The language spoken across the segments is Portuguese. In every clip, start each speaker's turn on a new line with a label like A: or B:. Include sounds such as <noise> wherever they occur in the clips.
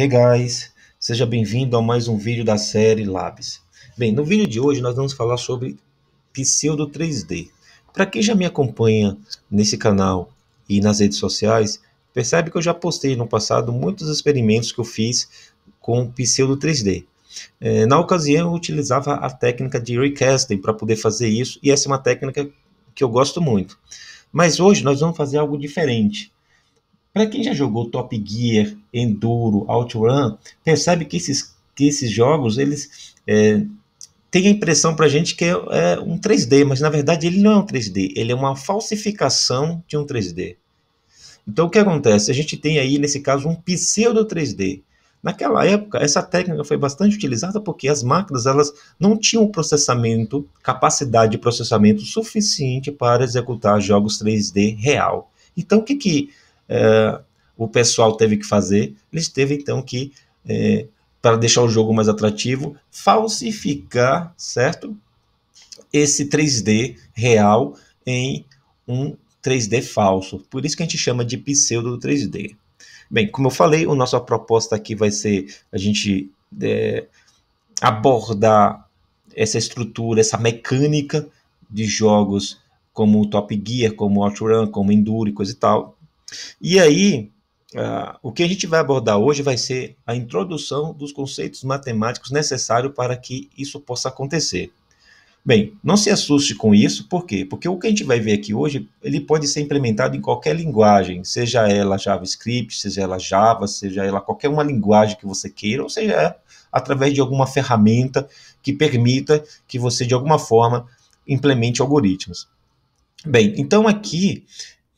A: Hey guys, seja bem-vindo a mais um vídeo da série Labs. Bem, no vídeo de hoje nós vamos falar sobre pseudo 3D. Para quem já me acompanha nesse canal e nas redes sociais, percebe que eu já postei no passado muitos experimentos que eu fiz com pseudo 3D. É, na ocasião eu utilizava a técnica de recasting para poder fazer isso e essa é uma técnica que eu gosto muito. Mas hoje nós vamos fazer algo diferente. Para quem já jogou Top Gear, Enduro, Outrun, percebe que esses, que esses jogos eles é, têm a impressão para a gente que é, é, um 3D, mas na verdade ele não é um 3D, ele é uma falsificação de um 3D. Então o que acontece? A gente tem aí nesse caso um pseudo 3D. Naquela época, essa técnica foi bastante utilizada porque as máquinas elas não tinham processamento, capacidade de processamento suficiente para executar jogos 3D real. Então, o que, que é, o pessoal teve que fazer, eles teve então que, é, para deixar o jogo mais atrativo, falsificar, certo? Esse 3D real em um 3D falso. Por isso que a gente chama de pseudo 3D. Bem, como eu falei, a nossa proposta aqui vai ser a gente é, abordar essa estrutura, essa mecânica de jogos como Top Gear, como OutRun, como Enduro e coisa e tal, e aí, uh, o que a gente vai abordar hoje vai ser a introdução dos conceitos matemáticos necessários para que isso possa acontecer. Bem, não se assuste com isso, por quê? Porque o que a gente vai ver aqui hoje, ele pode ser implementado em qualquer linguagem, seja ela JavaScript, seja ela Java, seja ela qualquer uma linguagem que você queira, ou seja, através de alguma ferramenta que permita que você, de alguma forma, implemente algoritmos. Bem, então aqui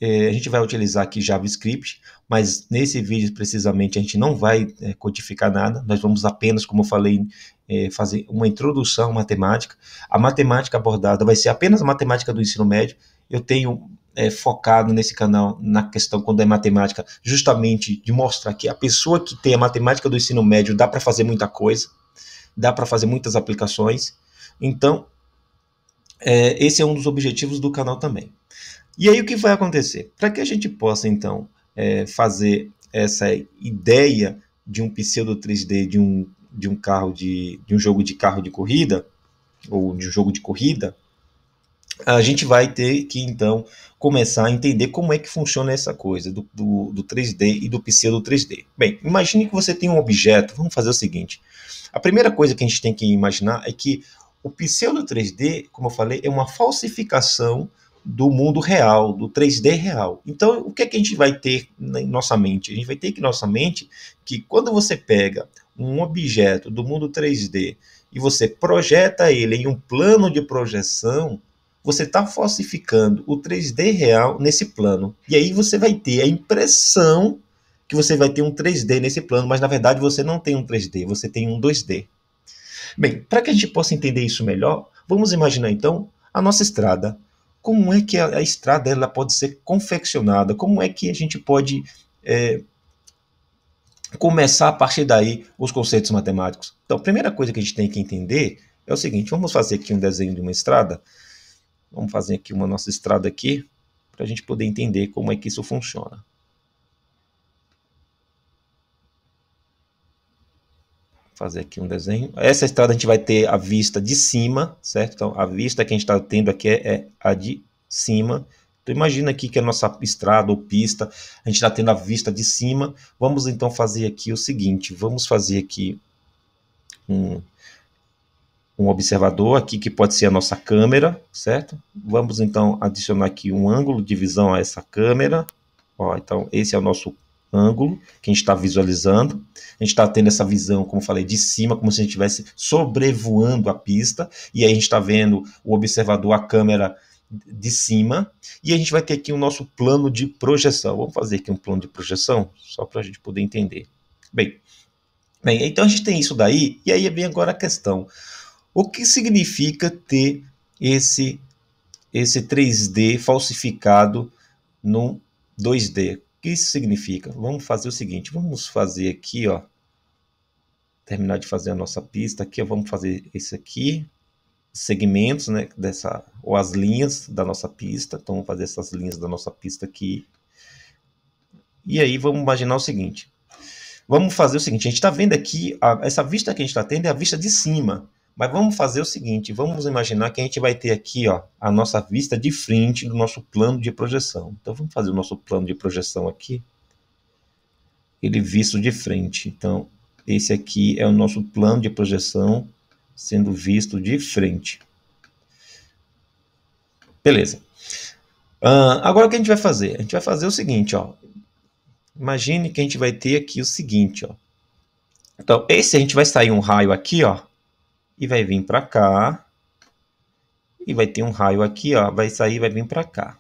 A: é, a gente vai utilizar aqui JavaScript, mas nesse vídeo precisamente a gente não vai é, codificar nada, nós vamos apenas, como eu falei, é, fazer uma introdução matemática. A matemática abordada vai ser apenas a matemática do ensino médio. Eu tenho é, focado nesse canal na questão quando é matemática, justamente de mostrar que a pessoa que tem a matemática do ensino médio dá para fazer muita coisa, dá para fazer muitas aplicações. Então, é, esse é um dos objetivos do canal também. E aí o que vai acontecer? Para que a gente possa, então, é, fazer essa ideia de um pseudo 3D de um, de um carro de, de um jogo de carro de corrida, ou de um jogo de corrida, a gente vai ter que então começar a entender como é que funciona essa coisa do, do, do, 3D e do pseudo 3D. Bem, imagine que você tem um objeto, vamos fazer o seguinte. A primeira coisa que a gente tem que imaginar é que o pseudo 3D, como eu falei, é uma falsificação do mundo real, do 3D real. Então, o que é que a gente vai ter em nossa mente? A gente vai ter que nossa mente que quando você pega um objeto do mundo 3D e você projeta ele em um plano de projeção, você está falsificando o 3D real nesse plano. E aí você vai ter a impressão que você vai ter um 3D nesse plano, mas na verdade você não tem um 3D, você tem um 2D. Bem, para que a gente possa entender isso melhor, vamos imaginar então a nossa estrada como é que a, a estrada ela pode ser confeccionada, como é que a gente pode é, começar a partir daí os conceitos matemáticos. Então, a primeira coisa que a gente tem que entender é o seguinte, vamos fazer aqui um desenho de uma estrada, vamos fazer aqui uma nossa estrada aqui, para a gente poder entender como é que isso funciona. fazer aqui um desenho. Essa estrada a gente vai ter a vista de cima, certo? Então, a vista que a gente está tendo aqui é, é, a de cima. Então, imagina aqui que a nossa estrada ou pista, a gente está tendo a vista de cima. Vamos, então, fazer aqui o seguinte. Vamos fazer aqui um, um observador aqui, que pode ser a nossa câmera, certo? Vamos, então, adicionar aqui um ângulo de visão a essa câmera. Ó, então, esse é o nosso ângulo que a gente está visualizando. A gente está tendo essa visão, como falei, de cima, como se a gente estivesse sobrevoando a pista, e aí a gente está vendo o observador, a câmera de cima, e a gente vai ter aqui o nosso plano de projeção. Vamos fazer aqui um plano de projeção, só para a gente poder entender. Bem, bem, então a gente tem isso daí, e aí vem agora a questão. O que significa ter esse, esse 3D falsificado no 2D? O que isso significa? Vamos fazer o seguinte, vamos fazer aqui, ó, terminar de fazer a nossa pista aqui, ó, vamos fazer esse aqui, segmentos, né, dessa, ou as linhas da nossa pista, então vamos fazer essas linhas da nossa pista aqui, e aí vamos imaginar o seguinte, vamos fazer o seguinte, a gente está vendo aqui, a, essa vista que a gente está tendo é a vista de cima, mas vamos fazer o seguinte, vamos imaginar que a gente vai ter aqui ó, a nossa vista de frente do nosso plano de projeção. Então vamos fazer o nosso plano de projeção aqui. Ele visto de frente. Então esse aqui é o nosso plano de projeção sendo visto de frente. Beleza. Uh, agora o que a gente vai fazer? A gente vai fazer o seguinte, ó. Imagine que a gente vai ter aqui o seguinte, ó. Então esse a gente vai sair um raio aqui, ó e vai vir para cá. E vai ter um raio aqui, ó, vai sair e vai vir para cá.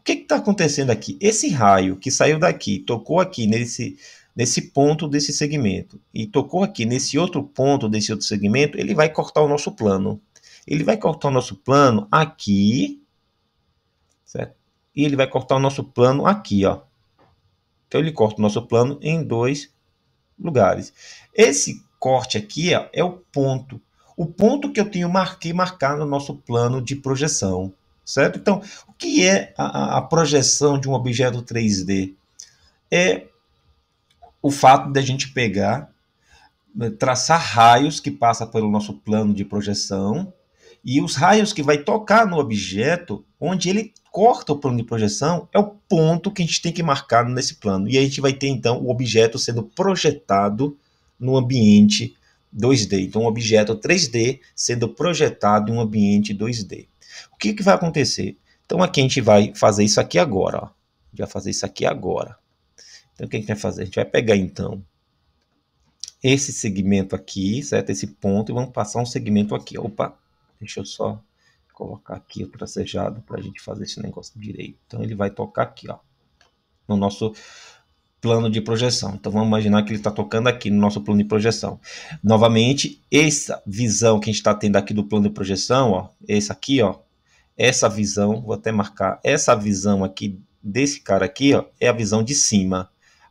A: O que está acontecendo aqui? Esse raio que saiu daqui, tocou aqui nesse, nesse ponto desse segmento e tocou aqui nesse outro ponto desse outro segmento, ele vai cortar o nosso plano. Ele vai cortar o nosso plano aqui, certo? E ele vai cortar o nosso plano aqui, ó. Então, ele corta o nosso plano em dois lugares. Esse corte aqui ó, é o ponto o ponto que eu tenho que marcar no nosso plano de projeção, certo? Então, o que é a, a projeção de um objeto 3D? É o fato de a gente pegar, né, traçar raios que passam pelo nosso plano de projeção e os raios que vai tocar no objeto, onde ele corta o plano de projeção, é o ponto que a gente tem que marcar nesse plano. E a gente vai ter então o objeto sendo projetado no ambiente 2D, então um objeto 3D sendo projetado em um ambiente 2D. O que, que vai acontecer? Então aqui a gente vai fazer isso aqui agora, ó. a gente vai fazer isso aqui agora. Então o que a gente vai fazer? A gente vai pegar então esse segmento aqui, certo? Esse ponto, e vamos passar um segmento aqui. Opa, deixa eu só colocar aqui o tracejado para a gente fazer esse negócio direito. Então ele vai tocar aqui, ó, no nosso plano de projeção. Então vamos imaginar que ele está tocando aqui no nosso plano de projeção. Novamente, essa visão que a gente está tendo aqui do plano de projeção, ó, essa aqui, ó, essa visão, vou até marcar, essa visão aqui desse cara aqui, ó, é a visão de cima.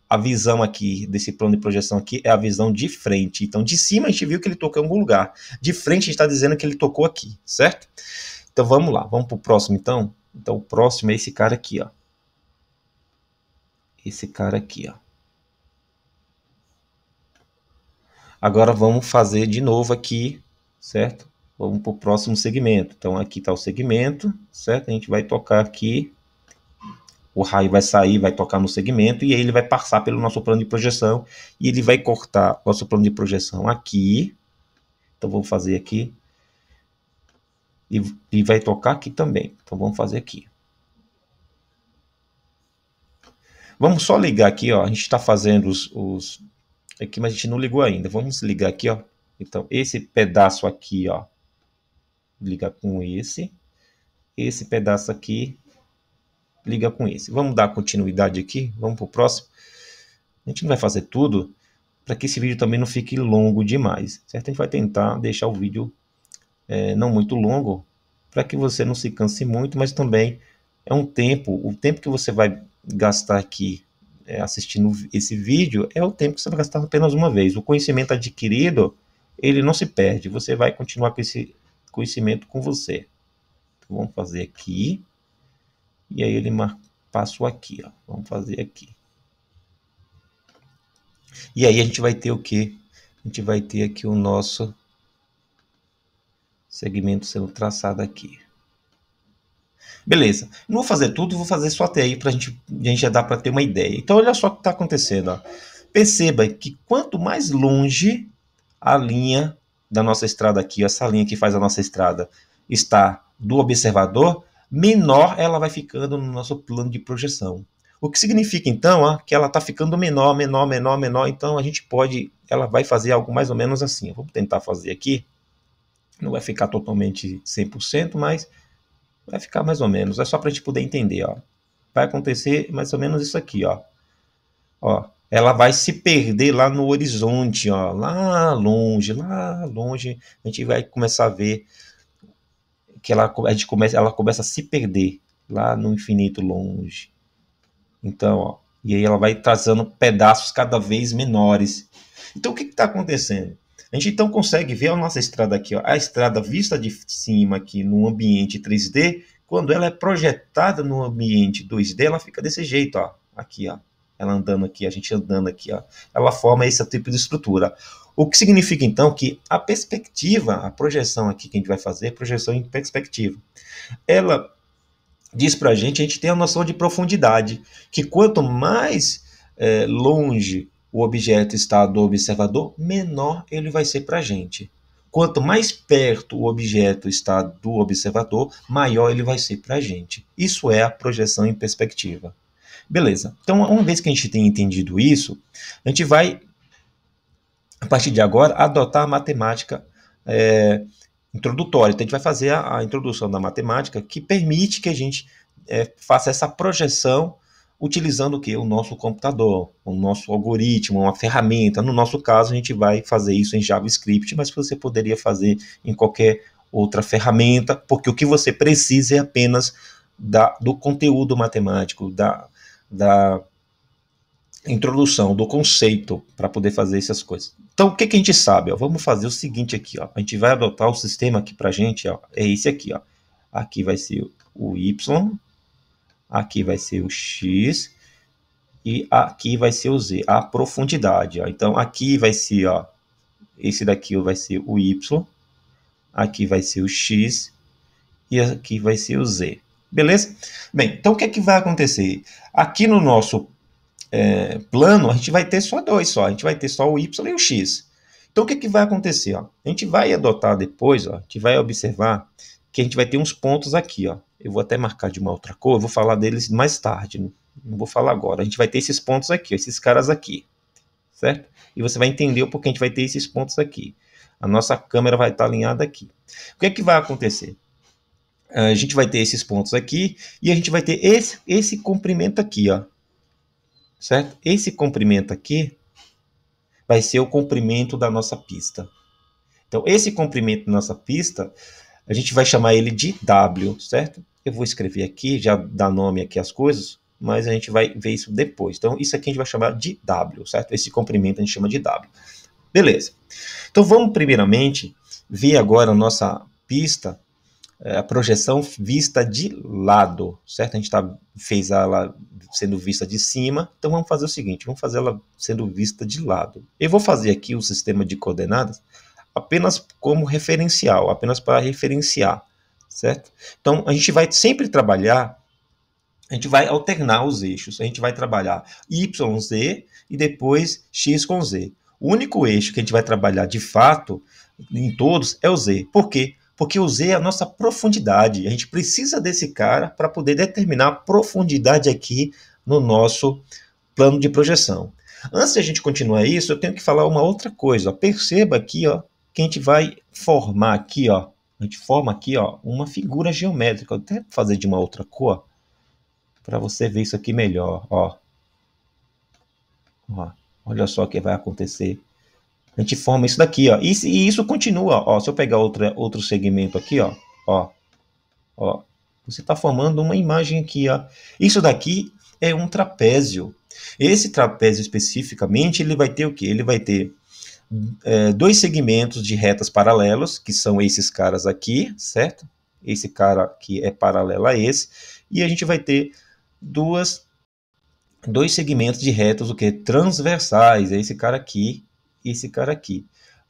A: A visão aqui desse plano de projeção aqui é a visão de frente. Então, de cima a gente viu que ele tocou em algum lugar. De frente a gente está dizendo que ele tocou aqui, certo? Então, vamos lá. Vamos para o próximo, então? Então, o próximo é esse cara aqui, ó esse cara aqui, ó. Agora vamos fazer de novo aqui, certo? Vamos para o próximo segmento. Então aqui está o segmento, certo? A gente vai tocar aqui. O raio vai sair, vai tocar no segmento e aí ele vai passar pelo nosso plano de projeção e ele vai cortar nosso plano de projeção aqui. Então vamos fazer aqui e, e vai tocar aqui também. Então vamos fazer aqui. Vamos só ligar aqui, ó. A gente está fazendo os, os, Aqui, é mas a gente não ligou ainda. Vamos ligar aqui, ó. Então, esse pedaço aqui, ó. Liga com esse. Esse pedaço aqui liga com esse. Vamos dar continuidade aqui. Vamos para o próximo. A gente não vai fazer tudo para que esse vídeo também não fique longo demais, certo? A gente vai tentar deixar o vídeo é, não muito longo para que você não se canse muito, mas também é um tempo, o tempo que você vai gastar aqui é, assistindo esse vídeo é o tempo que você vai gastar apenas uma vez. O conhecimento adquirido, ele não se perde. Você vai continuar com esse conhecimento com você. Então, vamos fazer aqui. E aí ele passou aqui, ó. Vamos fazer aqui. E aí a gente vai ter o que? A gente vai ter aqui o nosso segmento sendo traçado aqui. Beleza. Não vou fazer tudo, vou fazer só até aí para gente, a gente já dar para ter uma ideia. Então, olha só o que está acontecendo. Ó. Perceba que quanto mais longe a linha da nossa estrada aqui, essa linha que faz a nossa estrada, está do observador, menor ela vai ficando no nosso plano de projeção. O que significa, então, ó, que ela está ficando menor, menor, menor, menor. Então, a gente pode... Ela vai fazer algo mais ou menos assim. Vamos tentar fazer aqui. Não vai ficar totalmente 100%, mas vai ficar mais ou menos. É só para a gente poder entender, ó. Vai acontecer mais ou menos isso aqui, ó. Ó, ela vai se perder lá no horizonte, ó, lá longe, lá longe. A gente vai começar a ver que ela, a gente começa, ela começa a se perder lá no infinito longe. Então, ó, e aí ela vai trazendo pedaços cada vez menores. Então, o que está acontecendo? A gente então consegue ver a nossa estrada aqui, ó, a estrada vista de cima aqui no ambiente 3D, quando ela é projetada no ambiente 2D, ela fica desse jeito, ó, aqui, ó, ela andando aqui, a gente andando aqui, ó, ela forma esse tipo de estrutura. O que significa então que a perspectiva, a projeção aqui que a gente vai fazer, é projeção em perspectiva, ela diz para a gente, a gente tem a noção de profundidade, que quanto mais é, longe o objeto está do observador, menor ele vai ser para a gente. Quanto mais perto o objeto está do observador, maior ele vai ser para a gente. Isso é a projeção em perspectiva. Beleza. Então, uma vez que a gente tenha entendido isso, a gente vai, a partir de agora, adotar a matemática é, introdutória. Então, a gente vai fazer a, a, introdução da matemática que permite que a gente é, faça essa projeção utilizando o que? O nosso computador, o nosso algoritmo, uma ferramenta. No nosso caso, a gente vai fazer isso em JavaScript, mas você poderia fazer em qualquer outra ferramenta, porque o que você precisa é apenas da, do conteúdo matemático, da, da introdução, do conceito para poder fazer essas coisas. Então, o que, que a gente sabe? Ó? Vamos fazer o seguinte aqui. Ó. A gente vai adotar o sistema aqui para a gente. Ó. É esse aqui. Ó. Aqui vai ser o Y, aqui vai ser o x e aqui vai ser o z, a profundidade. Ó. Então aqui vai ser, ó, esse daqui vai ser o y, aqui vai ser o x e aqui vai ser o z. Beleza? Bem, então o que é que vai acontecer? Aqui no nosso é, plano, a gente vai ter só dois só. A gente vai ter só o y e o x. Então, o que, é que vai acontecer? Ó? A gente vai adotar depois, ó, a gente vai observar que a gente vai ter uns pontos aqui, ó. Eu vou até marcar de uma outra cor, eu vou falar deles mais tarde, né? não vou falar agora. A gente vai ter esses pontos aqui, ó, esses caras aqui, certo? E você vai entender o porquê a gente vai ter esses pontos aqui. A nossa câmera vai estar tá alinhada aqui. O que é que vai acontecer? A gente vai ter esses pontos aqui e a gente vai ter esse, esse comprimento aqui, ó. Certo? Esse comprimento aqui vai ser o comprimento da nossa pista. Então, esse comprimento da nossa pista a gente vai chamar ele de W, certo? Eu vou escrever aqui, já dá nome aqui as coisas, mas a gente vai ver isso depois. Então, isso aqui a gente vai chamar de W, certo? Esse comprimento a gente chama de W. Beleza. Então, vamos primeiramente ver agora a nossa pista, eh, a projeção vista de lado, certo? A gente tá, fez ela sendo vista de cima, então vamos fazer o seguinte, vamos fazer ela sendo vista de lado. Eu vou fazer aqui o um sistema de coordenadas apenas como referencial, apenas para referenciar, certo? Então a gente vai sempre trabalhar, a gente vai alternar os eixos, a gente vai trabalhar Y, Z e depois X com Z. O único eixo que a gente vai trabalhar de fato em todos é o Z. Por quê? Porque o Z é a nossa profundidade. A gente precisa desse cara para poder determinar a profundidade aqui no nosso plano de projeção. Antes de a gente continuar isso, eu tenho que falar uma outra coisa. Perceba aqui ó, que a gente vai formar aqui, ó. A gente forma aqui, ó, uma figura geométrica. Vou até fazer de uma outra cor, para você ver isso aqui melhor, ó. ó. Olha só o que vai acontecer. A gente forma isso daqui, ó. E, e isso continua, ó. Se eu pegar outra, outro segmento aqui, ó, ó, ó. Você está formando uma imagem aqui, ó. Isso daqui é um trapézio. Esse trapézio especificamente, ele vai ter o quê? Ele vai ter é, dois segmentos de retas paralelos que são esses caras aqui, certo? Esse cara aqui é paralelo a esse, e a gente vai ter duas, dois segmentos de retas, o que? Transversais, é esse cara aqui e esse cara aqui.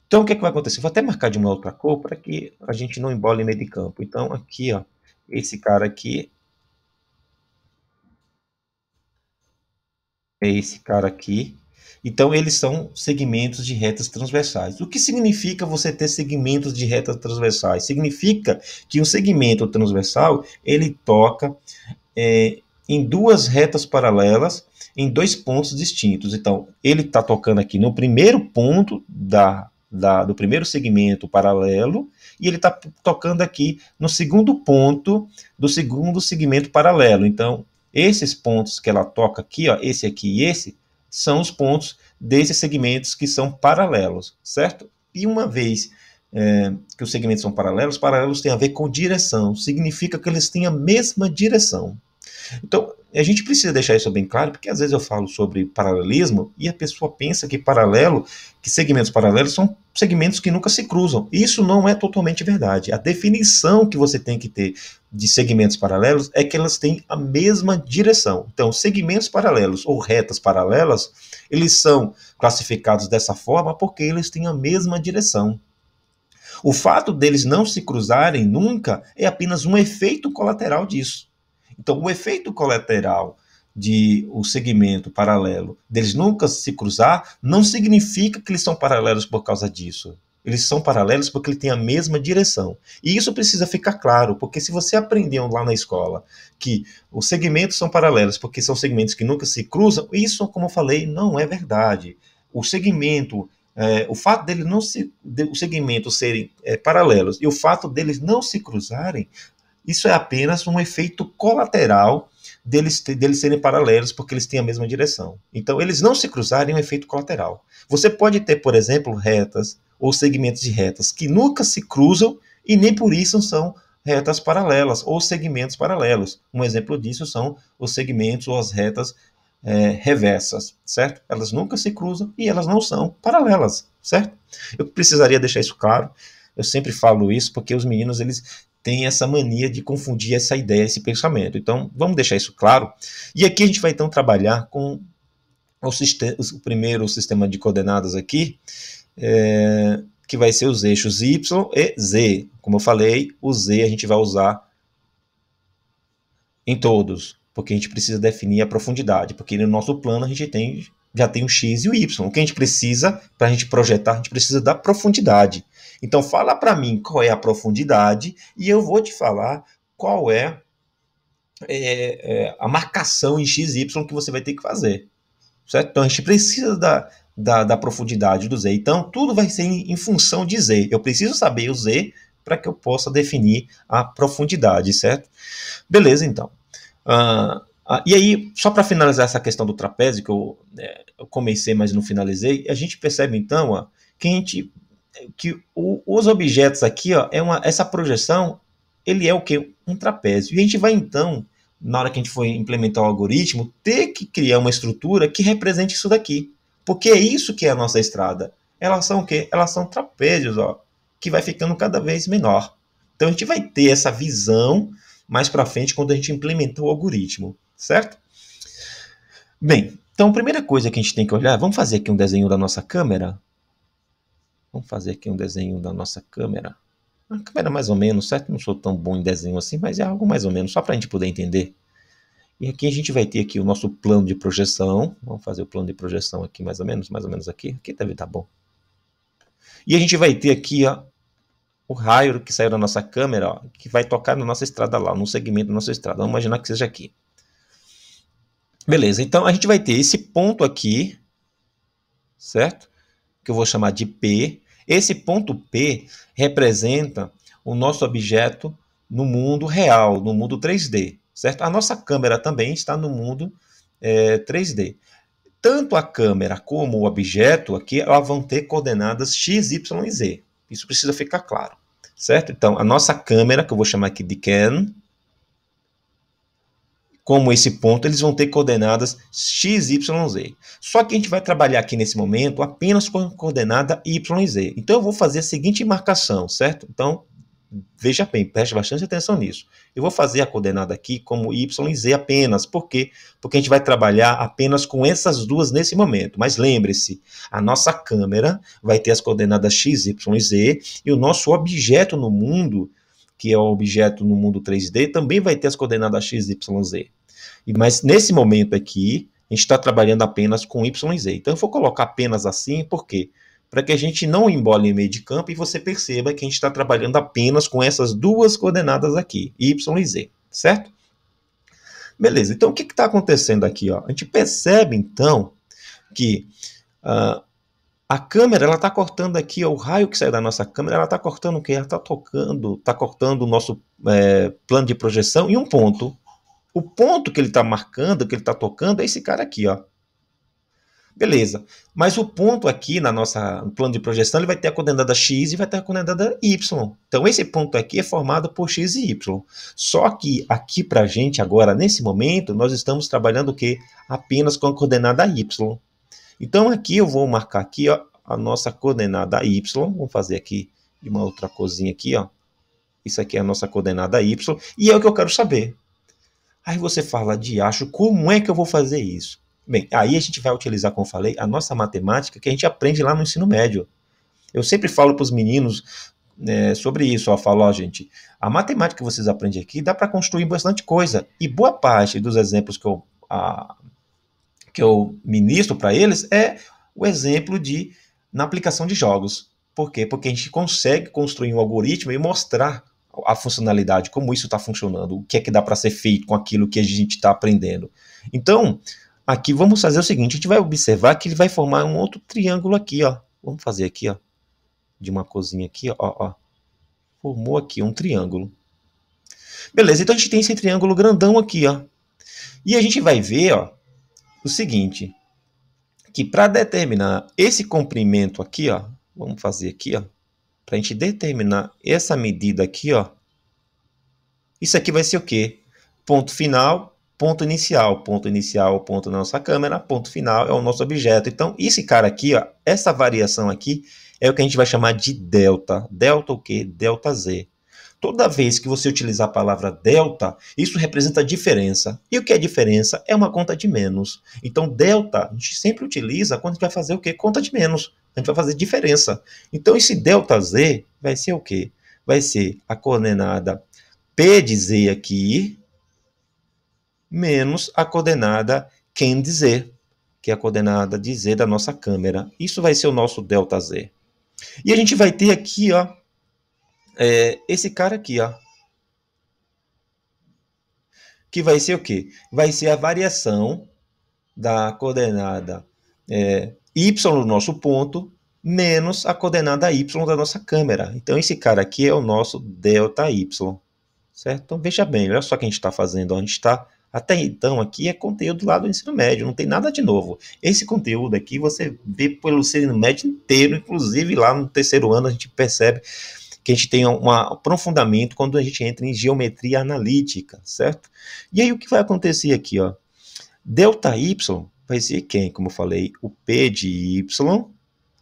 A: Então, o que, é que vai acontecer? Vou até marcar de uma outra cor para que a gente não embole meio de campo. Então, aqui, ó, esse cara aqui é esse cara aqui então, eles são segmentos de retas transversais. O que significa você ter segmentos de retas transversais? Significa que um segmento transversal ele toca é, em duas retas paralelas em dois pontos distintos. Então, ele está tocando aqui no primeiro ponto da, da, do primeiro segmento paralelo e ele está tocando aqui no segundo ponto do segundo segmento paralelo. Então, esses pontos que ela toca aqui, ó, esse aqui e esse, são os pontos desses segmentos que são paralelos, certo? E uma vez é, que os segmentos são paralelos, paralelos tem a ver com direção, significa que eles têm a mesma direção. Então, e a gente precisa deixar isso bem claro, porque às vezes eu falo sobre paralelismo e a pessoa pensa que paralelo, que segmentos paralelos são segmentos que nunca se cruzam. Isso não é totalmente verdade. A definição que você tem que ter de segmentos paralelos é que elas têm a mesma direção. Então, segmentos paralelos ou retas paralelas, eles são classificados dessa forma porque eles têm a mesma direção. O fato deles não se cruzarem nunca é apenas um efeito colateral disso. Então, o efeito colateral de o segmento paralelo deles nunca se cruzar não significa que eles são paralelos por causa disso. Eles são paralelos porque ele tem a mesma direção. E isso precisa ficar claro, porque se você aprendeu lá na escola que os segmentos são paralelos porque são segmentos que nunca se cruzam, isso, como eu falei, não é verdade. O segmento é, o fato deles não se, de, os segmentos serem é, paralelos e o fato deles não se cruzarem isso é apenas um efeito colateral deles, deles serem paralelos, porque eles têm a mesma direção. Então, eles não se cruzarem é um efeito colateral. Você pode ter, por exemplo, retas ou segmentos de retas que nunca se cruzam e nem por isso são retas paralelas ou segmentos paralelos. Um exemplo disso são os segmentos ou as retas é, reversas, certo? Elas nunca se cruzam e elas não são paralelas, certo? Eu precisaria deixar isso claro. Eu sempre falo isso porque os meninos eles tem essa mania de confundir essa ideia, esse pensamento. Então, vamos deixar isso claro. E aqui a gente vai então trabalhar com o, sistema, o primeiro sistema de coordenadas aqui, é, que vai ser os eixos Y e Z. Como eu falei, o Z a gente vai usar em todos, porque a gente precisa definir a profundidade, porque no nosso plano a gente tem, já tem o X e o Y. O que a gente precisa, para a gente projetar, a gente precisa da profundidade. Então fala para mim qual é a profundidade e eu vou te falar qual é, é, é a marcação em XY que você vai ter que fazer. Certo? Então a gente precisa da, da, da, profundidade do Z. Então tudo vai ser em, em função de Z. Eu preciso saber o Z para que eu possa definir a profundidade, certo? Beleza, então. Uh, e aí, só para finalizar essa questão do trapézio, que eu, é, eu, comecei, mas não finalizei, a gente percebe então que a gente que o, os objetos aqui, ó, é uma, essa projeção, ele é o que? Um trapézio. E a gente vai então, na hora que a gente for implementar o algoritmo, ter que criar uma estrutura que represente isso daqui. Porque é isso que é a nossa estrada. Elas são o quê? Elas são trapézios, ó, que vai ficando cada vez menor. Então a gente vai ter essa visão mais para frente quando a gente implementar o algoritmo, certo? Bem, então a primeira coisa que a gente tem que olhar, vamos fazer aqui um desenho da nossa câmera Vamos fazer aqui um desenho da nossa câmera. A câmera mais ou menos, certo? Não sou tão bom em desenho assim, mas é algo mais ou menos, só para a gente poder entender. E aqui a gente vai ter aqui o nosso plano de projeção. Vamos fazer o plano de projeção aqui mais ou menos, mais ou menos aqui. Aqui deve estar tá bom. E a gente vai ter aqui ó, o raio que saiu da nossa câmera, ó, que vai tocar na nossa estrada lá, no segmento da nossa estrada. Vamos imaginar que seja aqui. Beleza, então a gente vai ter esse ponto aqui, certo? Que eu vou chamar de P, esse ponto P representa o nosso objeto no mundo real, no mundo 3D, certo? A nossa câmera também está no mundo é, 3D. Tanto a câmera como o objeto aqui vão ter coordenadas x, y e z. Isso precisa ficar claro, certo? Então, a nossa câmera, que eu vou chamar aqui de Ken, como esse ponto, eles vão ter coordenadas x, y, z. Só que a gente vai trabalhar aqui nesse momento apenas com a coordenada y e z. Então eu vou fazer a seguinte marcação, certo? Então, veja bem, preste bastante atenção nisso. Eu vou fazer a coordenada aqui como y e z apenas. Por quê? Porque a gente vai trabalhar apenas com essas duas nesse momento. Mas lembre-se, a nossa câmera vai ter as coordenadas x, y e z e o nosso objeto no mundo que é o objeto no mundo 3D, também vai ter as coordenadas x, y, z. E, mas nesse momento aqui, a gente está trabalhando apenas com y e z. Então eu vou colocar apenas assim, por quê? Para que a gente não embole em meio de campo e você perceba que a gente está trabalhando apenas com essas duas coordenadas aqui, y e z, certo? Beleza, então o que está acontecendo aqui? Ó? A gente percebe, então, que ah, a câmera, ela está cortando aqui, ó, o raio que sai da nossa câmera, ela está cortando o quê? Ela está tocando, está cortando o nosso é, plano de projeção em um ponto. O ponto que ele está marcando, que ele está tocando, é esse cara aqui, ó. Beleza. Mas o ponto aqui na nossa no plano de projeção, ele vai ter a coordenada x e vai ter a coordenada y. Então esse ponto aqui é formado por x e y. Só que aqui para a gente agora, nesse momento, nós estamos trabalhando o quê? Apenas com a coordenada y. Então aqui eu vou marcar aqui ó, a nossa coordenada y, vou fazer aqui uma outra cozinha aqui, ó. Isso aqui é a nossa coordenada y e é o que eu quero saber. Aí você fala, de acho, como é que eu vou fazer isso? Bem, aí a gente vai utilizar, como falei, a nossa matemática que a gente aprende lá no ensino médio. Eu sempre falo para os meninos né, sobre isso. Ó, falo, ó, gente, a matemática que vocês aprendem aqui dá para construir bastante coisa. E boa parte dos exemplos que eu a, que eu ministro para eles é o exemplo de na aplicação de jogos. Por quê? Porque a gente consegue construir um algoritmo e mostrar a funcionalidade, como isso está funcionando, o que é que dá para ser feito com aquilo que a gente está aprendendo. Então, aqui vamos fazer o seguinte: a gente vai observar que ele vai formar um outro triângulo aqui, ó. Vamos fazer aqui, ó. De uma cozinha aqui, ó, ó. Formou aqui um triângulo. Beleza, então a gente tem esse triângulo grandão aqui, ó. E a gente vai ver, ó, o seguinte, que para determinar esse comprimento aqui, ó, vamos fazer aqui, ó, para a gente determinar essa medida aqui, ó, isso aqui vai ser o quê? Ponto final, ponto inicial, ponto inicial, ponto da nossa câmera, ponto final é o nosso objeto. Então, esse cara aqui, ó, essa variação aqui, é o que a gente vai chamar de delta. Delta o quê? Delta Z. Toda vez que você utilizar a palavra delta, isso representa diferença. E o que é diferença? É uma conta de menos. Então, delta, a gente sempre utiliza quando a gente vai fazer o quê? Conta de menos. A gente vai fazer diferença. Então, esse delta z vai ser o quê? Vai ser a coordenada P de z aqui, menos a coordenada Q de z, que é a coordenada de z da nossa câmera. Isso vai ser o nosso delta z. E a gente vai ter aqui, ó, é, esse cara aqui, ó. Que vai ser o quê? Vai ser a variação da coordenada é, y do nosso ponto menos a coordenada y da nossa câmera. Então, esse cara aqui é o nosso delta y, certo? Então, veja bem, olha só o que a gente está fazendo. A gente está, até então, aqui é conteúdo lá do ensino médio, não tem nada de novo. Esse conteúdo aqui você vê pelo ensino médio inteiro, inclusive lá no terceiro ano a gente percebe que a gente tenha um aprofundamento quando a gente entra em geometria analítica, certo? E aí o que vai acontecer aqui, ó? Delta y vai ser quem? Como eu falei, o P de y,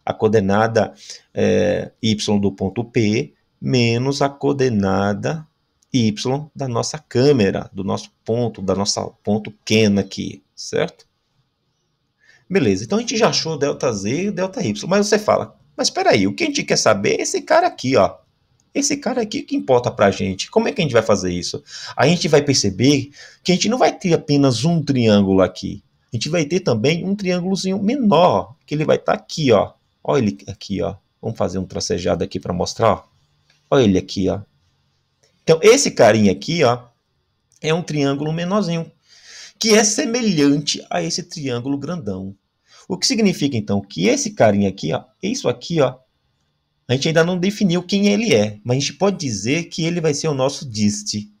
A: a coordenada é, y do ponto P, menos a coordenada y da nossa câmera, do nosso ponto, da nossa ponto Ken aqui, certo? Beleza, então a gente já achou delta z e delta y, mas você fala, mas espera aí, o que a gente quer saber é esse cara aqui, ó, esse cara aqui que importa pra gente. Como é que a gente vai fazer isso? A gente vai perceber que a gente não vai ter apenas um triângulo aqui. A gente vai ter também um triângulozinho menor, que ele vai estar tá aqui, ó. Olha ele aqui, ó. Vamos fazer um tracejado aqui para mostrar, ó. Olha ele aqui, ó. Então, esse carinha aqui, ó, é um triângulo menorzinho, que é semelhante a esse triângulo grandão. O que significa, então, que esse carinha aqui, ó, isso aqui, ó, a gente ainda não definiu quem ele é, mas a gente pode dizer que ele vai ser o nosso diste.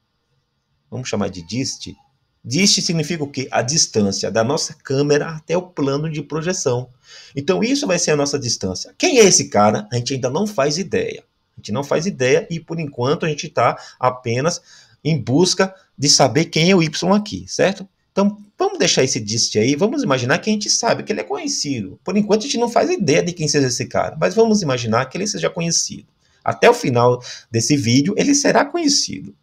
A: Vamos chamar de diste? Diste significa o quê? A distância da nossa câmera até o plano de projeção. Então, isso vai ser a nossa distância. Quem é esse cara? A gente ainda não faz ideia. A gente não faz ideia e, por enquanto, a gente está apenas em busca de saber quem é o Y aqui, certo? Então, Vamos deixar esse dist aí, vamos imaginar que a gente sabe que ele é conhecido. Por enquanto a gente não faz ideia de quem seja esse cara, mas vamos imaginar que ele seja conhecido. Até o final desse vídeo ele será conhecido.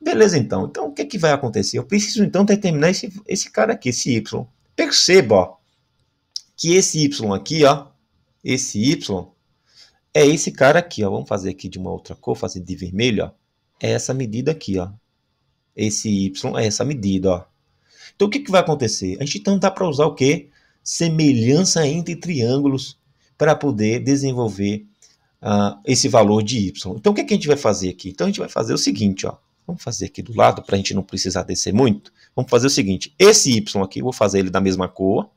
A: Beleza então, então o que, é que vai acontecer? Eu preciso então determinar esse, esse cara aqui, esse Y. Perceba ó, que esse Y aqui, ó, esse Y é esse cara aqui, ó. Vamos fazer aqui de uma outra cor, fazer de vermelho, ó. É essa medida aqui, ó. Esse Y é essa medida, ó. Então o que, que vai acontecer? A gente então dá para usar o quê? Semelhança entre triângulos para poder desenvolver uh, esse valor de y. Então o que, que a gente vai fazer aqui? Então a gente vai fazer o seguinte, ó. Vamos fazer aqui do lado para a gente não precisar descer muito. Vamos fazer o seguinte, esse y aqui, vou fazer ele da mesma cor.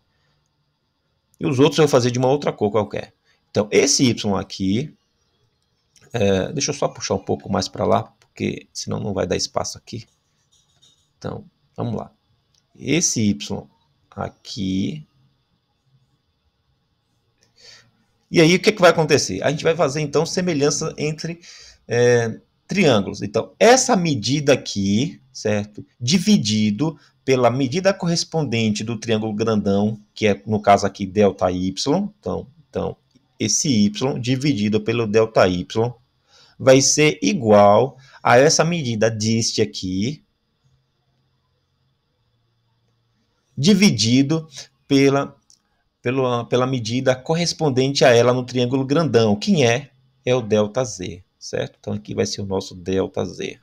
A: E os outros eu vou fazer de uma outra cor qualquer. Então esse y aqui, é, deixa eu só puxar um pouco mais para lá, porque senão não vai dar espaço aqui. Então, vamos lá. Esse y aqui. E aí, o que, é que vai acontecer? A gente vai fazer, então, semelhança entre é, triângulos. Então, essa medida aqui, certo? Dividido pela medida correspondente do triângulo grandão, que é, no caso aqui, delta y. Então, então esse y dividido pelo delta y vai ser igual a essa medida diste aqui, dividido pela, pela, pela medida correspondente a ela no triângulo grandão. Quem é? É o delta Z, certo? Então aqui vai ser o nosso delta Z.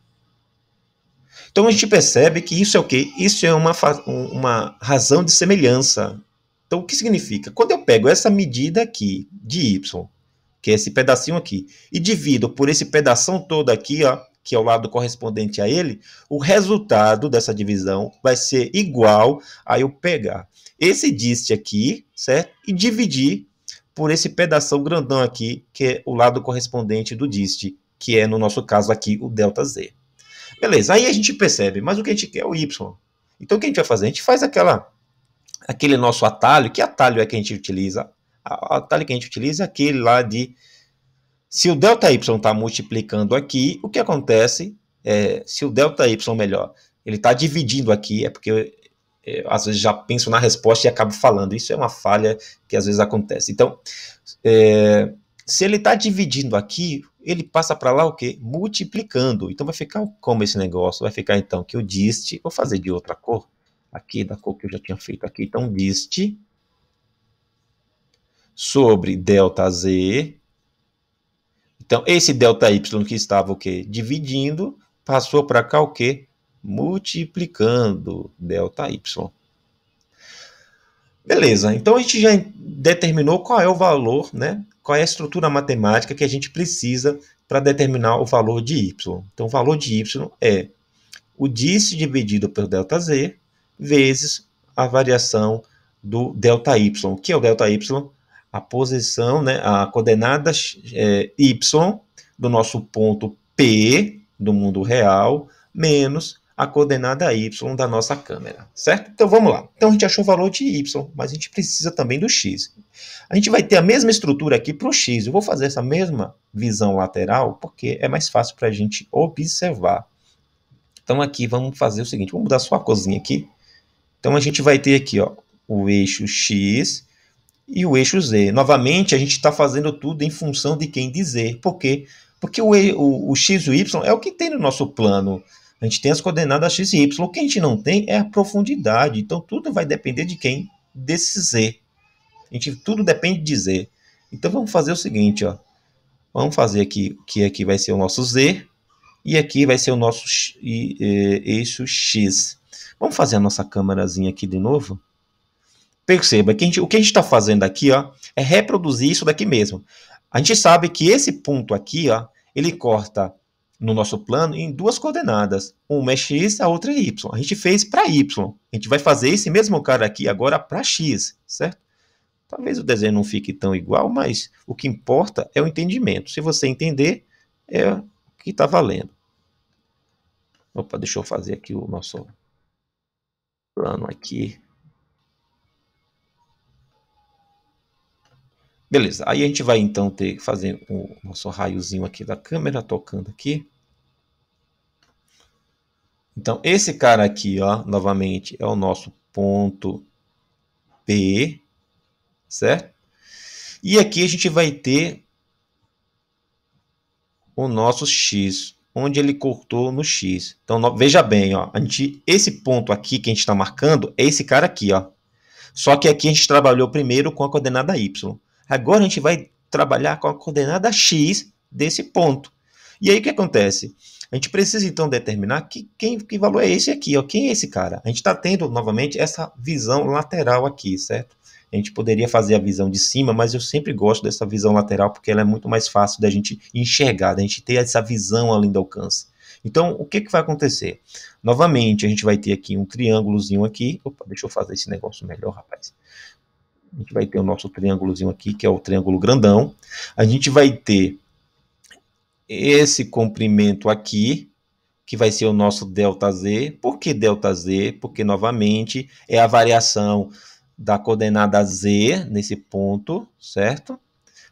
A: Então a gente percebe que isso é o quê? Isso é uma, uma razão de semelhança. Então o que significa? Quando eu pego essa medida aqui de y, que é esse pedacinho aqui, e divido por esse pedação todo aqui, ó, que é o lado correspondente a ele, o resultado dessa divisão vai ser igual a eu pegar esse diste aqui, certo? E dividir por esse pedaço grandão aqui, que é o lado correspondente do diste, que é, no nosso caso aqui, o delta Z. Beleza, aí a gente percebe, mas o que a gente quer é o Y. Então, o que a gente vai fazer? A gente faz aquela, aquele nosso atalho. Que atalho é que a gente utiliza? O atalho que a gente utiliza é aquele lá de se o delta y está multiplicando aqui, o que acontece? É, se o delta y, melhor, ele está dividindo aqui, é porque eu, é, eu, às vezes já penso na resposta e acabo falando. Isso é uma falha que às vezes acontece. Então, é, se ele está dividindo aqui, ele passa para lá o quê? Multiplicando. Então vai ficar como esse negócio? Vai ficar então que o dist, vou fazer de outra cor, aqui da cor que eu já tinha feito aqui. Então dist sobre delta z então, esse delta y que estava o quê? Dividindo, passou para cá o quê? Multiplicando delta y. Beleza, então a gente já determinou qual é o valor, né? Qual é a estrutura matemática que a gente precisa para determinar o valor de y. Então, o valor de y é o disso dividido por delta z vezes a variação do delta y, que é o delta y a posição, né, a coordenada é, y do nosso ponto P do mundo real menos a coordenada y da nossa câmera, certo? Então vamos lá. Então a gente achou o valor de y, mas a gente precisa também do x. A gente vai ter a mesma estrutura aqui para o x. Eu vou fazer essa mesma visão lateral porque é mais fácil para a gente observar. Então aqui vamos fazer o seguinte, vamos mudar só a cozinha aqui. Então a gente vai ter aqui ó, o eixo x e o eixo Z. Novamente, a gente está fazendo tudo em função de quem dizer. Por quê? Porque o, o, o X e o Y é o que tem no nosso plano. A gente tem as coordenadas X e Y. O que a gente não tem é a profundidade. Então, tudo vai depender de quem? Desse Z. A gente, tudo depende de Z. Então, vamos fazer o seguinte, ó. Vamos fazer aqui o que aqui é vai ser o nosso Z e aqui vai ser o nosso eixo X. Vamos fazer a nossa câmerazinha aqui de novo? Perceba que gente, o que a gente está fazendo aqui ó, é reproduzir isso daqui mesmo. A gente sabe que esse ponto aqui ó, ele corta no nosso plano em duas coordenadas. Uma é x, a outra é y. A gente fez para y. A gente vai fazer esse mesmo cara aqui agora para x, certo? Talvez o desenho não fique tão igual, mas o que importa é o entendimento. Se você entender, é o que está valendo. Opa, deixa eu fazer aqui o nosso plano aqui. Beleza, aí a gente vai então ter que fazer o nosso raiozinho aqui da câmera, tocando aqui. Então, esse cara aqui, ó, novamente, é o nosso ponto P, certo? E aqui a gente vai ter o nosso X, onde ele cortou no X. Então, veja bem, ó, a gente, esse ponto aqui que a gente está marcando é esse cara aqui, ó. Só que aqui a gente trabalhou primeiro com a coordenada Y. Agora a gente vai trabalhar com a coordenada x desse ponto. E aí o que acontece? A gente precisa então determinar que, quem, que valor é esse aqui, ó, quem é esse cara? A gente está tendo novamente essa visão lateral aqui, certo? A gente poderia fazer a visão de cima, mas eu sempre gosto dessa visão lateral porque ela é muito mais fácil da gente enxergar, da gente ter essa visão além do alcance. Então, o que, que vai acontecer? Novamente, a gente vai ter aqui um triângulozinho aqui. Opa, deixa eu fazer esse negócio melhor, rapaz a gente vai ter o nosso triângulozinho aqui, que é o triângulo grandão. A gente vai ter esse comprimento aqui, que vai ser o nosso delta z. Por que delta z? Porque, novamente, é a variação da coordenada z nesse ponto, certo?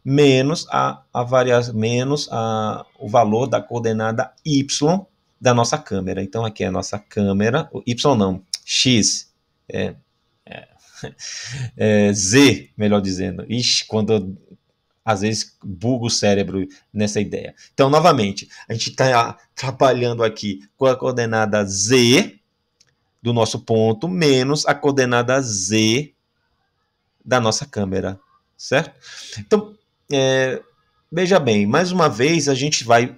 A: Menos, a, a varia, menos a, o valor da coordenada y da nossa câmera. Então, aqui é a nossa câmera, y não, x, é, é, é, Z, melhor dizendo. Ixi, quando às vezes buga o cérebro nessa ideia. Então, novamente, a gente está trabalhando aqui com a coordenada Z do nosso ponto menos a coordenada Z da nossa câmera, certo? Então, é, veja bem, mais uma vez a gente vai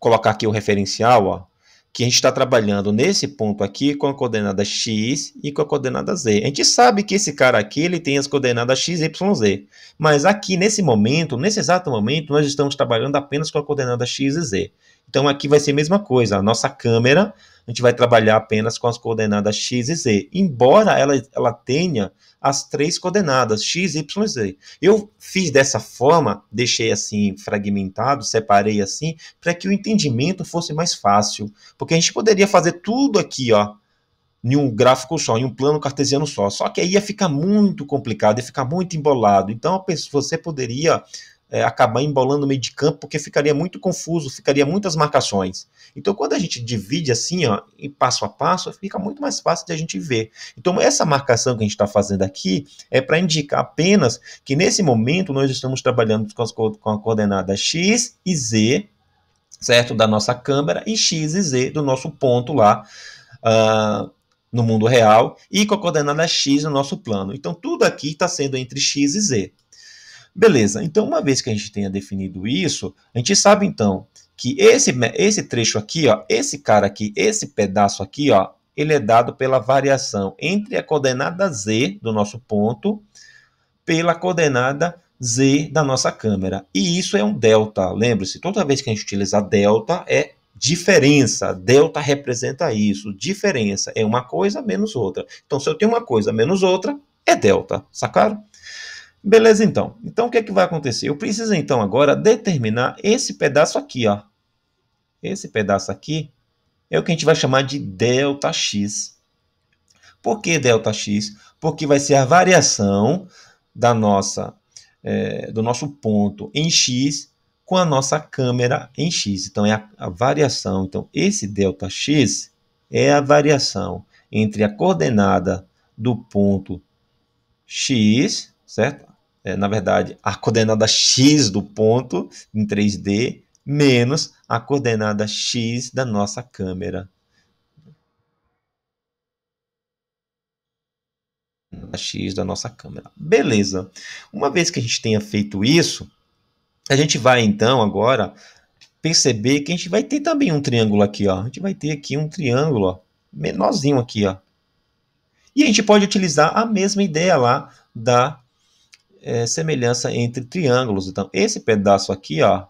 A: colocar aqui o referencial, ó, que a gente está trabalhando nesse ponto aqui com a coordenada x e com a coordenada z. A gente sabe que esse cara aqui ele tem as coordenadas x, y, z. Mas aqui nesse momento, nesse exato momento, nós estamos trabalhando apenas com a coordenada x e z. Então aqui vai ser a mesma coisa. A nossa câmera, a gente vai trabalhar apenas com as coordenadas x e z. Embora ela, ela tenha as três coordenadas, x, y, z. Eu fiz dessa forma, deixei assim fragmentado, separei assim, para que o entendimento fosse mais fácil. Porque a gente poderia fazer tudo aqui, ó, em um gráfico só, em um plano cartesiano só. Só que aí ia ficar muito complicado, ia ficar muito embolado. Então você poderia é, acabar embolando o meio de campo, porque ficaria muito confuso, ficaria muitas marcações. Então, quando a gente divide assim, ó, e passo a passo, fica muito mais fácil de a gente ver. Então, essa marcação que a gente está fazendo aqui é para indicar apenas que nesse momento nós estamos trabalhando com, as, com a coordenada x e z, certo? Da nossa câmera, e x e z do nosso ponto lá. Uh, no mundo real e com a coordenada x no nosso plano. Então, tudo aqui está sendo entre x e z. Beleza, então uma vez que a gente tenha definido isso, a gente sabe então que esse, esse trecho aqui, ó, esse cara aqui, esse pedaço aqui, ó, ele é dado pela variação entre a coordenada z do nosso ponto pela coordenada z da nossa câmera. E isso é um delta, lembre-se, toda vez que a gente utilizar delta é diferença. Delta representa isso. Diferença é uma coisa menos outra. Então, se eu tenho uma coisa menos outra, é delta. Sacaram? Beleza, então. Então, o que é que vai acontecer? Eu preciso, então, agora determinar esse pedaço aqui, ó. Esse pedaço aqui é o que a gente vai chamar de ΔX. Por que ΔX? Porque vai ser a variação da nossa, é, do nosso ponto em X com a nossa câmera em X. Então, é a, a variação. Então, esse ΔX é a variação entre a coordenada do ponto X, certo? é, na verdade, a coordenada x do ponto em 3D menos a coordenada x da nossa câmera. A x da nossa câmera. Beleza. Uma vez que a gente tenha feito isso, a gente vai então agora perceber que a gente vai ter também um triângulo aqui, ó. A gente vai ter aqui um triângulo, ó, menorzinho aqui, ó. E a gente pode utilizar a mesma ideia lá da é, semelhança entre triângulos. Então, esse pedaço aqui ó,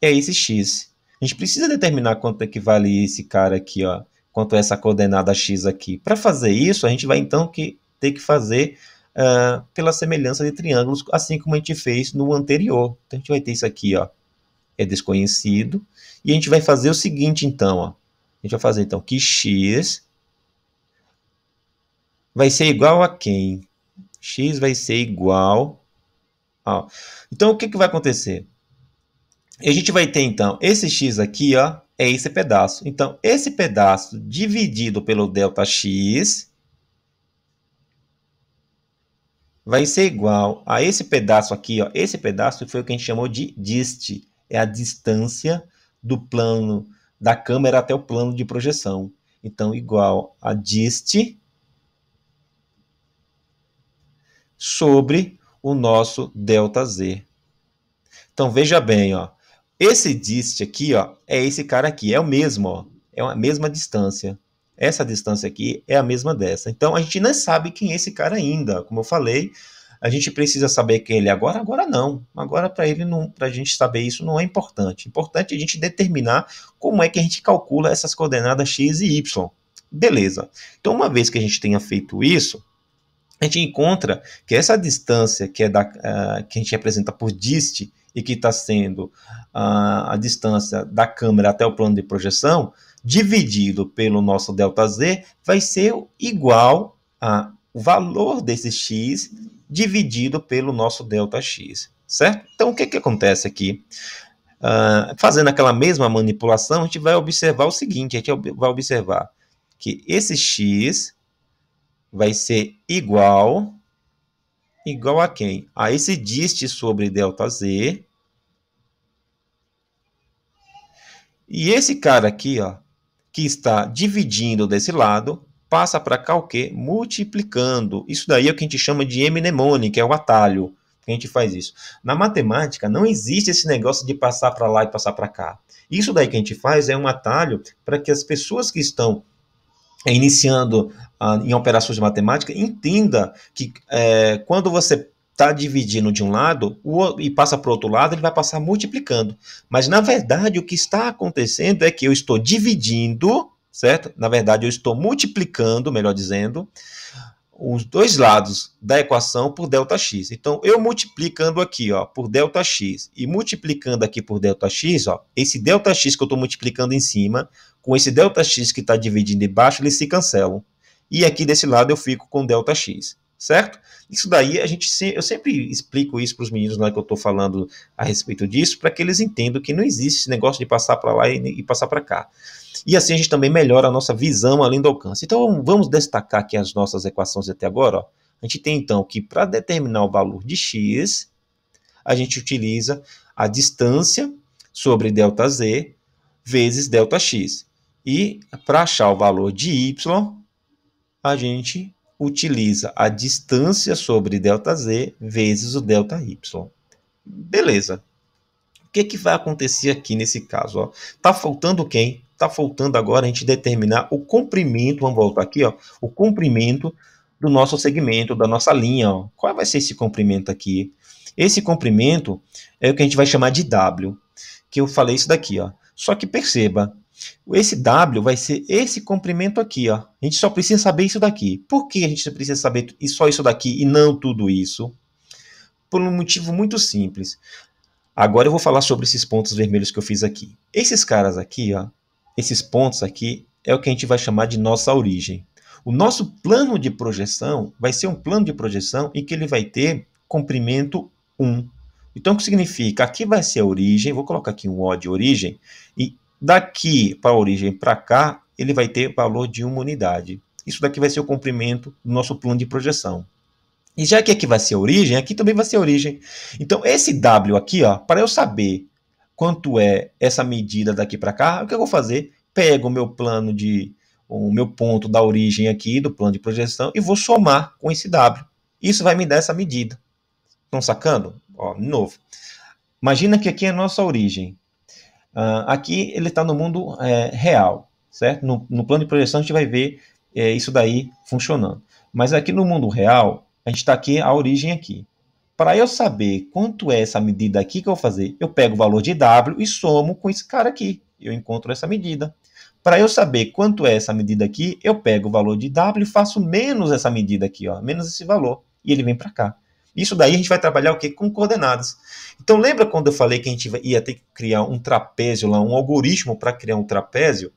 A: é esse x. A gente precisa determinar quanto equivale vale esse cara aqui, ó, quanto é essa coordenada x aqui. Para fazer isso, a gente vai então que, ter que fazer uh, pela semelhança de triângulos, assim como a gente fez no anterior. Então, a gente vai ter isso aqui, ó, é desconhecido. E a gente vai fazer o seguinte, então. Ó. A gente vai fazer, então, que x vai ser igual a quem? x vai ser igual Ó. Então, o que, que vai acontecer? A gente vai ter, então, esse x aqui, ó, é esse pedaço. Então, esse pedaço dividido pelo delta x vai ser igual a esse pedaço aqui, ó. Esse pedaço foi o que a gente chamou de dist, é a distância do plano da câmera até o plano de projeção. Então, igual a dist sobre o nosso ΔZ. Então veja bem, ó. Esse dist aqui, ó, é esse cara aqui, é o mesmo, ó. É a mesma distância. Essa distância aqui é a mesma dessa. Então a gente não sabe quem é esse cara ainda, como eu falei. A gente precisa saber quem ele é agora, agora não. Agora para ele não, para a gente saber isso não é importante. Importante é a gente determinar como é que a gente calcula essas coordenadas x e y. Beleza. Então uma vez que a gente tenha feito isso, a gente encontra que essa distância que, é da, uh, que a gente representa por dist e que está sendo uh, a distância da câmera até o plano de projeção, dividido pelo nosso ΔZ, vai ser igual a o valor desse x dividido pelo nosso ΔX, certo? Então, o que, que acontece aqui? Uh, fazendo aquela mesma manipulação, a gente vai observar o seguinte, a gente vai observar que esse x vai ser igual igual a quem? A esse dist sobre delta z. E esse cara aqui, ó, que está dividindo desse lado, passa para cá o quê? Multiplicando. Isso daí é o que a gente chama de mnemônica, é o atalho. Que a gente faz isso. Na matemática, não existe esse negócio de passar para lá e passar para cá. Isso daí que a gente faz é um atalho para que as pessoas que estão é, iniciando ah, em operações de matemática, entenda que é, quando você está dividindo de um lado o, e passa para o outro lado, ele vai passar multiplicando. Mas, na verdade, o que está acontecendo é que eu estou dividindo, certo? Na verdade, eu estou multiplicando, melhor dizendo, os dois lados da equação por ΔX. Então, eu multiplicando aqui ó, por ΔX e multiplicando aqui por ΔX, ó, esse ΔX que eu estou multiplicando em cima com esse ΔX que está dividindo embaixo, eles se cancelam. E aqui desse lado eu fico com ΔX, certo? Isso daí a gente se, eu sempre explico isso para os meninos na que eu estou falando a respeito disso, para que eles entendam que não existe esse negócio de passar para lá e, e passar para cá. E assim a gente também melhora a nossa visão além do alcance. Então vamos destacar aqui as nossas equações até agora. Ó. A gente tem então que para determinar o valor de x, a gente utiliza a distância sobre ΔZ vezes ΔX. E para achar o valor de y, a gente utiliza a distância sobre ΔZ vezes o ΔY. Beleza. O que, que vai acontecer aqui nesse caso? Ó? Tá faltando quem? Tá faltando agora a gente determinar o comprimento, vamos voltar aqui, ó, o comprimento do nosso segmento, da nossa linha. Ó. Qual vai ser esse comprimento aqui? Esse comprimento é o que a gente vai chamar de W, que eu falei isso daqui. Ó. Só que perceba, esse W vai ser esse comprimento aqui, ó. A gente só precisa saber isso daqui. Por que a gente precisa saber só isso daqui e não tudo isso? Por um motivo muito simples. Agora eu vou falar sobre esses pontos vermelhos que eu fiz aqui. Esses caras aqui, ó, esses pontos aqui, é o que a gente vai chamar de nossa origem. O nosso plano de projeção vai ser um plano de projeção em que ele vai ter comprimento 1. Então, o que significa? Aqui vai ser a origem, vou colocar aqui um O de origem, e Daqui para a origem para cá, ele vai ter valor de uma unidade. Isso daqui vai ser o comprimento do nosso plano de projeção. E já que aqui vai ser a origem, aqui também vai ser a origem. Então, esse W aqui, ó, para eu saber quanto é essa medida daqui para cá, o que eu vou fazer? Pego o meu plano de o meu ponto da origem aqui do plano de projeção e vou somar com esse W. Isso vai me dar essa medida. Estão sacando? Ó, de novo. Imagina que aqui é a nossa origem. Uh, aqui ele está no mundo é, real, certo? No, no, plano de projeção a gente vai ver é, isso daí funcionando. Mas aqui no mundo real, a gente está aqui, a origem aqui. Para eu saber quanto é essa medida aqui que eu vou fazer, eu pego o valor de W e somo com esse cara aqui. Eu encontro essa medida. Para eu saber quanto é essa medida aqui, eu pego o valor de W e faço menos essa medida aqui, ó, menos esse valor. E ele vem para cá. Isso daí a gente vai trabalhar o quê? Com coordenadas. Então lembra quando eu falei que a gente ia ter que criar um trapézio lá, um algoritmo para criar um trapézio?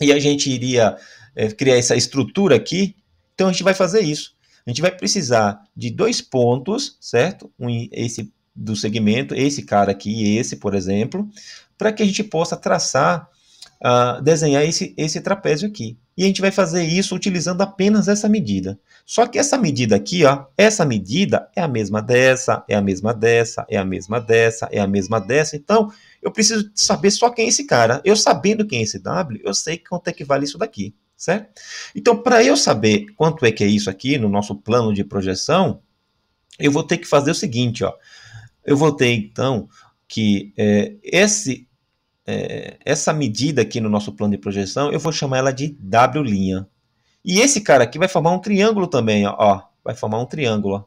A: E a gente iria é, criar essa estrutura aqui? Então a gente vai fazer isso. A gente vai precisar de dois pontos, certo? Um, esse do segmento, esse cara aqui e esse, por exemplo, para que a gente possa traçar uh, desenhar esse, esse trapézio aqui. E a gente vai fazer isso utilizando apenas essa medida. Só que essa medida aqui, ó, essa medida é a mesma dessa, é a mesma dessa, é a mesma dessa, é a mesma dessa. Então, eu preciso saber só quem é esse cara. Eu sabendo quem é esse W, eu sei quanto é que vale isso daqui, certo? Então, para eu saber quanto é que é isso aqui no nosso plano de projeção, eu vou ter que fazer o seguinte, ó. Eu vou ter, então, que é, esse é, essa medida aqui no nosso plano de projeção, eu vou chamar ela de W'. linha E esse cara aqui vai formar um triângulo também, ó, ó. vai formar um triângulo,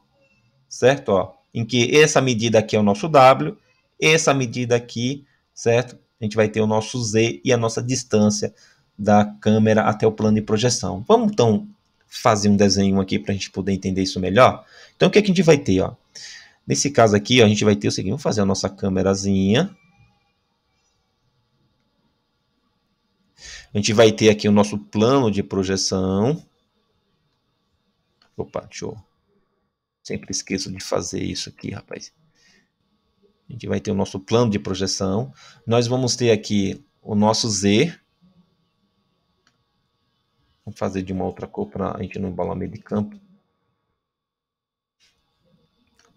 A: certo? Ó, em que essa medida aqui é o nosso W, essa medida aqui, certo? A gente vai ter o nosso Z e a nossa distância da câmera até o plano de projeção. Vamos, então, fazer um desenho aqui para a gente poder entender isso melhor? Então, o que, é que a gente vai ter, ó? Nesse caso aqui, ó, a gente vai ter o seguinte, vamos fazer a nossa câmerazinha, A gente vai ter aqui o nosso plano de projeção. Opa, deixa eu... Sempre esqueço de fazer isso aqui, rapaz. A gente vai ter o nosso plano de projeção. Nós vamos ter aqui o nosso Z. Vamos fazer de uma outra cor para a gente não embalar meio de campo.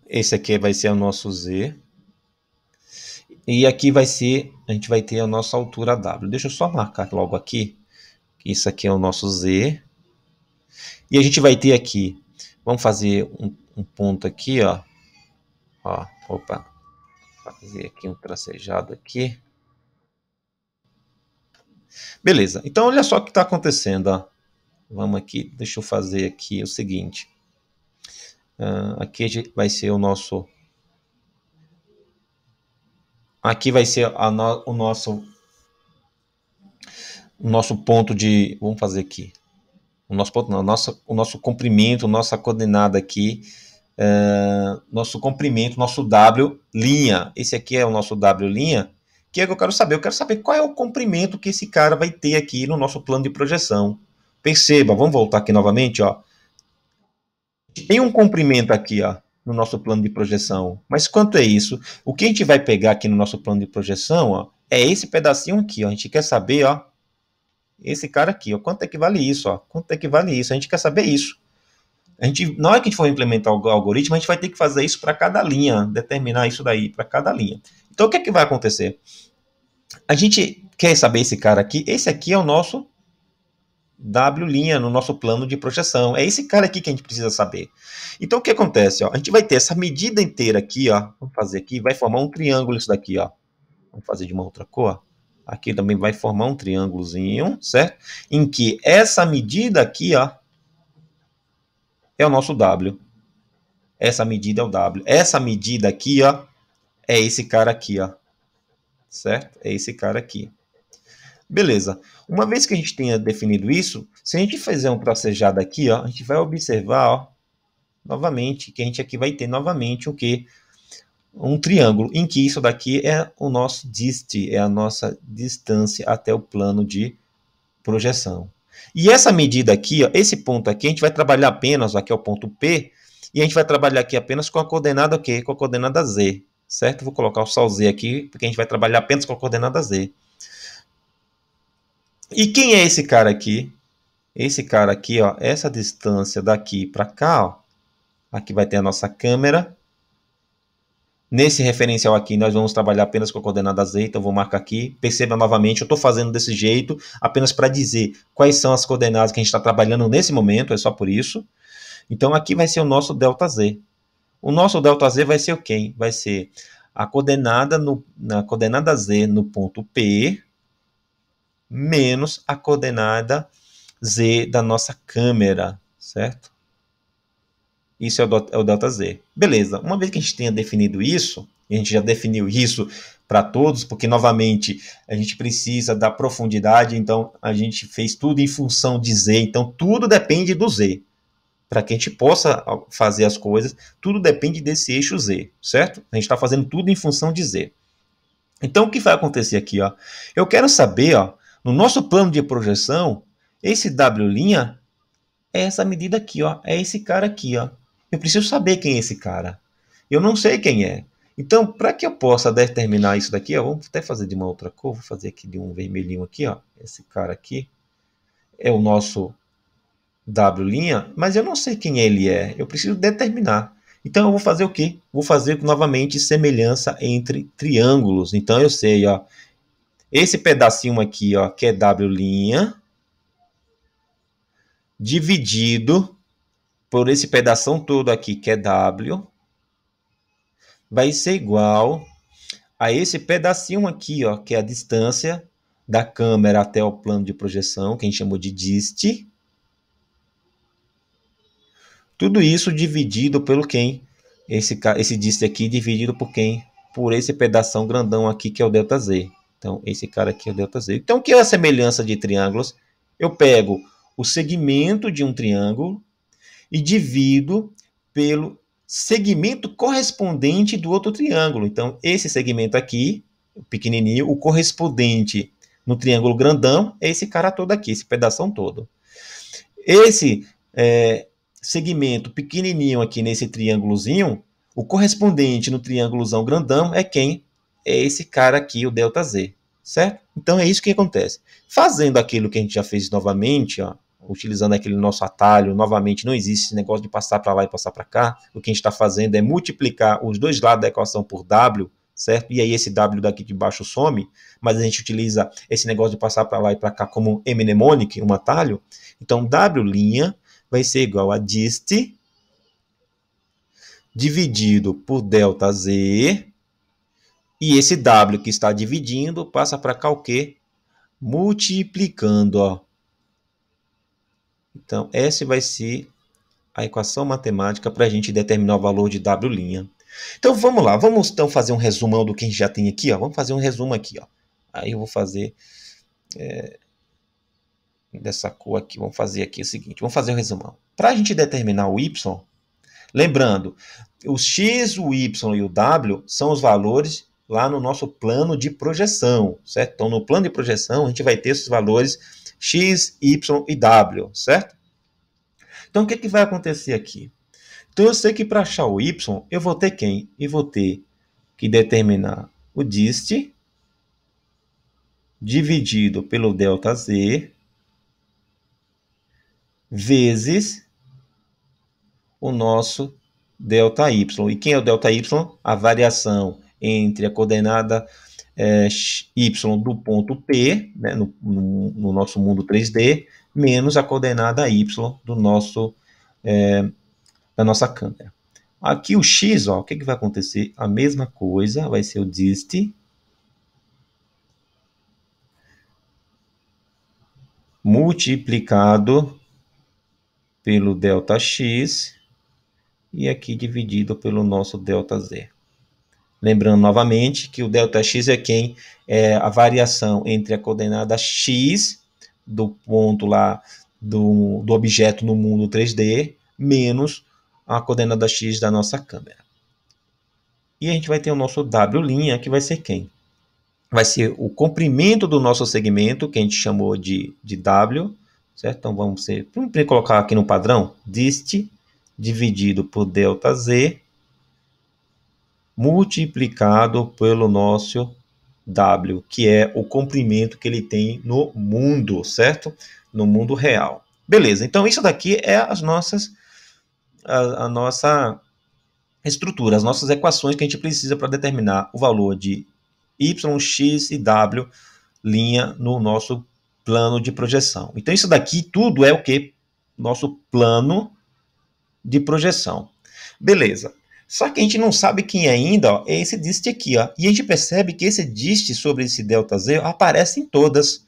A: Esse aqui vai ser o nosso Z. E aqui vai ser, a gente vai ter a nossa altura W. Deixa eu só marcar logo aqui, que isso aqui é o nosso Z. E a gente vai ter aqui, vamos fazer um, um ponto aqui, ó. ó. Opa, fazer aqui um tracejado aqui. Beleza, então olha só o que está acontecendo, ó. Vamos aqui, deixa eu fazer aqui o seguinte. Uh, aqui vai ser o nosso Aqui vai ser no, o nosso o nosso ponto de, vamos fazer aqui, o nosso ponto não, o nosso, o nosso comprimento, nossa coordenada aqui, é, nosso comprimento, nosso W linha. Esse aqui é o nosso W linha. Que é que eu quero saber? Eu quero saber qual é o comprimento que esse cara vai ter aqui no nosso plano de projeção. Perceba, vamos voltar aqui novamente, ó. Tem um comprimento aqui, ó, no nosso plano de projeção. Mas quanto é isso? O que a gente vai pegar aqui no nosso plano de projeção ó, é esse pedacinho aqui. Ó. A gente quer saber, ó, esse cara aqui, ó, quanto é que vale isso? Ó, quanto é que vale isso? A gente quer saber isso. A gente, na hora que a gente for implementar o algoritmo, a gente vai ter que fazer isso para cada linha, determinar isso daí para cada linha. Então, o que é que vai acontecer? A gente quer saber esse cara aqui. Esse aqui é o nosso W' no nosso plano de projeção. É esse cara aqui que a gente precisa saber. Então, o que acontece? Ó? A gente vai ter essa medida inteira aqui, ó. vamos fazer aqui, vai formar um triângulo isso daqui. Ó. Vamos fazer de uma outra cor. Aqui também vai formar um triângulozinho, certo? Em que essa medida aqui, ó, é o nosso W. Essa medida é o W. Essa medida aqui, ó, é esse cara aqui, ó. Certo? É esse cara aqui. Beleza. Uma vez que a gente tenha definido isso, se a gente fizer um tracejado aqui, ó, a gente vai observar, ó, novamente, que a gente aqui vai ter novamente o que? Um triângulo, em que isso daqui é o nosso dist, é a nossa distância até o plano de projeção. E essa medida aqui, ó, esse ponto aqui, a gente vai trabalhar apenas, aqui é o ponto P, e a gente vai trabalhar aqui apenas com a coordenada o quê? Com a coordenada Z, certo? Vou colocar o sol Z aqui, porque a gente vai trabalhar apenas com a coordenada Z. E quem é esse cara aqui? Esse cara aqui, ó, essa distância daqui para cá, ó, aqui vai ter a nossa câmera. Nesse referencial aqui, nós vamos trabalhar apenas com a coordenada z, então vou marcar aqui. Perceba novamente, eu estou fazendo desse jeito apenas para dizer quais são as coordenadas que a gente está trabalhando nesse momento, é só por isso. Então aqui vai ser o nosso delta z. O nosso delta z vai ser o quê? Vai ser a coordenada, no, na coordenada z no ponto P, menos a coordenada z da nossa câmera, certo? Isso é, é o, delta z. Beleza, uma vez que a gente tenha definido isso, e a gente já definiu isso para todos, porque novamente a gente precisa da profundidade, então a gente fez tudo em função de Z, então tudo depende do Z. Para que a gente possa fazer as coisas, tudo depende desse eixo Z, certo? A gente está fazendo tudo em função de Z. Então o que vai acontecer aqui? Ó? Eu quero saber ó, no nosso plano de projeção, esse W' é essa medida aqui, ó, é esse cara aqui. Ó. Eu preciso saber quem é esse cara. Eu não sei quem é. Então, para que eu possa determinar isso daqui, ó, vamos até fazer de uma outra cor, vou fazer aqui de um vermelhinho aqui, ó, esse cara aqui é o nosso W', mas eu não sei quem ele é, eu preciso determinar. Então eu vou fazer o quê? Vou fazer novamente semelhança entre triângulos. Então eu sei, ó, esse pedacinho aqui, ó, que é W' linha, dividido por esse pedaço todo aqui, que é W, vai ser igual a esse pedacinho aqui, ó, que é a distância da câmera até o plano de projeção, que a gente chamou de dist. Tudo isso dividido pelo quem? Esse, esse dist aqui dividido por quem? Por esse pedaço grandão aqui, que é o delta Z. Então, esse cara aqui é o delta Z. Então, o que é a semelhança de triângulos? Eu pego o segmento de um triângulo e divido pelo segmento correspondente do outro triângulo. Então, esse segmento aqui, pequenininho, o correspondente no triângulo grandão é esse cara todo aqui, esse pedaço todo. Esse é, segmento pequenininho aqui nesse triângulozinho, o correspondente no triângulozão grandão é quem? É esse cara aqui, o delta Z certo? Então é isso que acontece. Fazendo aquilo que a gente já fez novamente, ó, utilizando aquele nosso atalho, novamente não existe esse negócio de passar para lá e passar para cá. O que a gente está fazendo é multiplicar os dois lados da equação por W, certo? E aí esse W daqui de baixo some, mas a gente utiliza esse negócio de passar para lá e para cá como um mnemonic, um atalho. Então W' vai ser igual a dist dividido por delta Z e esse W que está dividindo passa para cá o quê? Multiplicando, ó. Então, essa vai ser a equação matemática para a gente determinar o valor de W'. Então, vamos lá. Vamos então fazer um resumão do que a gente já tem aqui, ó. Vamos fazer um resumo aqui, ó. Aí eu vou fazer... É, dessa cor aqui, vamos fazer aqui o seguinte, vamos fazer o um resumão. Para a gente determinar o y, lembrando, o x, o y e o w são os valores lá no nosso plano de projeção, certo? Então, no plano de projeção, a gente vai ter esses valores X, Y e W, certo? Então, o que, que vai acontecer aqui? Então, eu sei que para achar o Y, eu vou ter quem? Eu vou ter que determinar o dist dividido pelo delta Z vezes o nosso delta Y. E quem é o delta Y? A variação entre a coordenada é, y do ponto P, né, no, no, no, nosso mundo 3D, menos a coordenada y do nosso, é, da nossa câmera. Aqui o x, ó, o que, que vai acontecer? A mesma coisa, vai ser o dist, multiplicado pelo delta x e aqui dividido pelo nosso delta z. Lembrando novamente que o ΔX é quem é a variação entre a coordenada x do ponto lá do, do objeto no mundo 3D menos a coordenada x da nossa câmera. E a gente vai ter o nosso W' que vai ser quem? Vai ser o comprimento do nosso segmento, que a gente chamou de, de W, certo? Então vamos ser, vamos colocar aqui no padrão, dist dividido por ΔZ multiplicado pelo nosso W, que é o comprimento que ele tem no mundo, certo? No mundo real. Beleza, então isso daqui é as nossas, a, a nossa estrutura, as nossas equações que a gente precisa para determinar o valor de y, x e w linha no nosso plano de projeção. Então isso daqui tudo é o que? Nosso plano de projeção. Beleza. Só que a gente não sabe quem é ainda ó, é esse dist aqui. Ó. E a gente percebe que esse dist sobre esse ΔZ aparece em todas.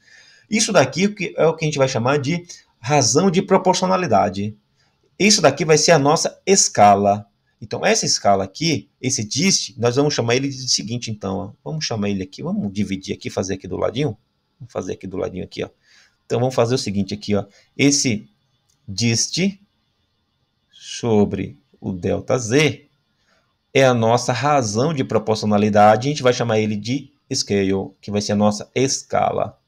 A: Isso daqui é o que a gente vai chamar de razão de proporcionalidade. Isso daqui vai ser a nossa escala. Então, essa escala aqui, esse dist, nós vamos chamar ele de seguinte, então. Ó. Vamos chamar ele aqui, vamos dividir aqui, fazer aqui do ladinho. Vamos fazer aqui do ladinho aqui, ó. Então, vamos fazer o seguinte aqui, ó. Esse dist sobre o ΔZ é a nossa razão de proporcionalidade, a gente vai chamar ele de scale, que vai ser a nossa escala.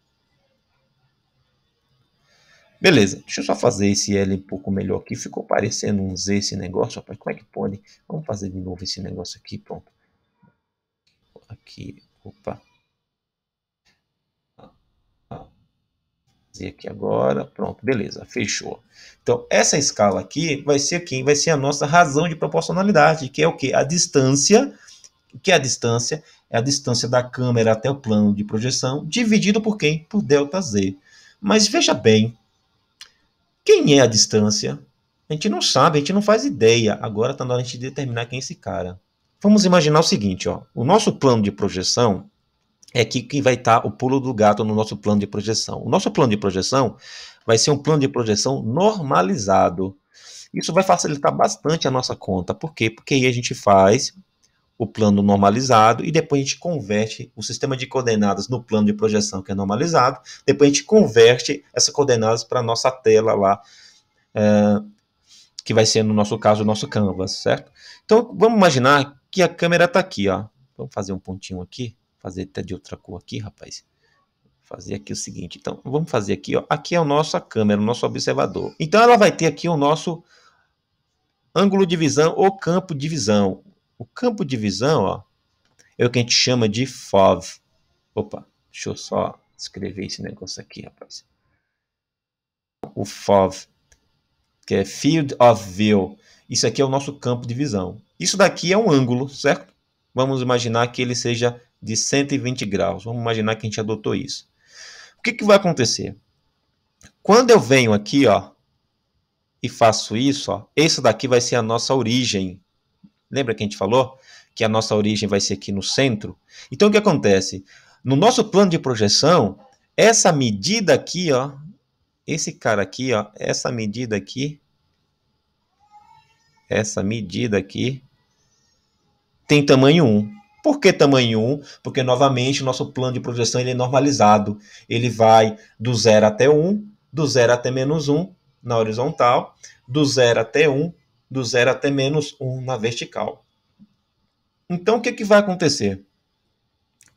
A: Beleza, deixa eu só fazer esse L um pouco melhor aqui, ficou parecendo um Z esse negócio, rapaz, como é que pode? Vamos fazer de novo esse negócio aqui, pronto. Aqui, opa, fazer aqui agora, pronto, beleza, fechou. Então, essa escala aqui vai ser quem vai ser a nossa razão de proporcionalidade, que é o que? A distância, que é a distância? É a distância da câmera até o plano de projeção, dividido por quem? Por delta Z. Mas veja bem, quem é a distância? A gente não sabe, a gente não faz ideia. Agora está na hora de determinar quem é esse cara. Vamos imaginar o seguinte, ó. o nosso plano de projeção é aqui que vai estar tá o pulo do gato no nosso plano de projeção. O nosso plano de projeção vai ser um plano de projeção normalizado. Isso vai facilitar bastante a nossa conta. Por quê? Porque aí a gente faz o plano normalizado e depois a gente converte o sistema de coordenadas no plano de projeção que é normalizado. Depois a gente converte essas coordenadas para a nossa tela lá, é, que vai ser, no nosso caso, o nosso canvas, certo? Então, vamos imaginar que a câmera está aqui, ó. Vamos fazer um pontinho aqui. Fazer até de outra cor aqui, rapaz. Fazer aqui o seguinte. Então, vamos fazer aqui, ó. Aqui é a nossa câmera, o nosso observador. Então, ela vai ter aqui o nosso ângulo de visão ou campo de visão. O campo de visão, ó, é o que a gente chama de FOV. Opa, deixa eu só escrever esse negócio aqui, rapaz. O FOV, que é Field of View. Isso aqui é o nosso campo de visão. Isso daqui é um ângulo, certo? Vamos imaginar que ele seja de 120 graus. Vamos imaginar que a gente adotou isso. O que, que vai acontecer? Quando eu venho aqui, ó, e faço isso, ó, isso daqui vai ser a nossa origem. Lembra que a gente falou que a nossa origem vai ser aqui no centro? Então o que acontece? No nosso plano de projeção, essa medida aqui, ó, esse cara aqui, ó, essa medida aqui, essa medida aqui tem tamanho 1. Por que tamanho 1? Porque, novamente, o nosso plano de projeção ele é normalizado. Ele vai do 0 até 1, do 0 até menos 1 na horizontal, do 0 até 1, do 0 até menos 1 na vertical. Então, o que, é que vai acontecer?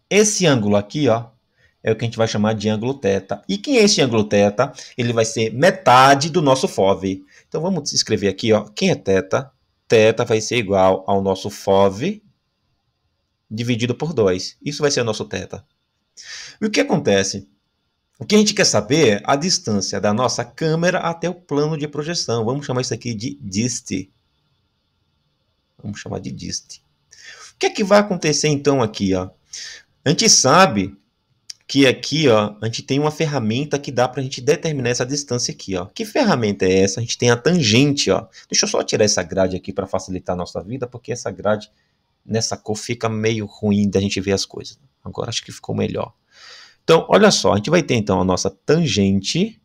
A: Esse ângulo aqui ó, é o que a gente vai chamar de ângulo θ. E quem é esse ângulo θ? Ele vai ser metade do nosso FOV. Então, vamos escrever aqui ó, quem é θ? Teta vai ser igual ao nosso FOV dividido por 2. Isso vai ser o nosso θ. E o que acontece? O que a gente quer saber é a distância da nossa câmera até o plano de projeção. Vamos chamar isso aqui de dist. Vamos chamar de dist. O que é que vai acontecer então aqui? Ó? A gente sabe que aqui ó, a gente tem uma ferramenta que dá para a gente determinar essa distância aqui. Ó. Que ferramenta é essa? A gente tem a tangente. Ó. Deixa eu só tirar essa grade aqui para facilitar a nossa vida, porque essa grade nessa cor fica meio ruim da gente ver as coisas. Agora acho que ficou melhor. Então, olha só, a gente vai ter então a nossa tangente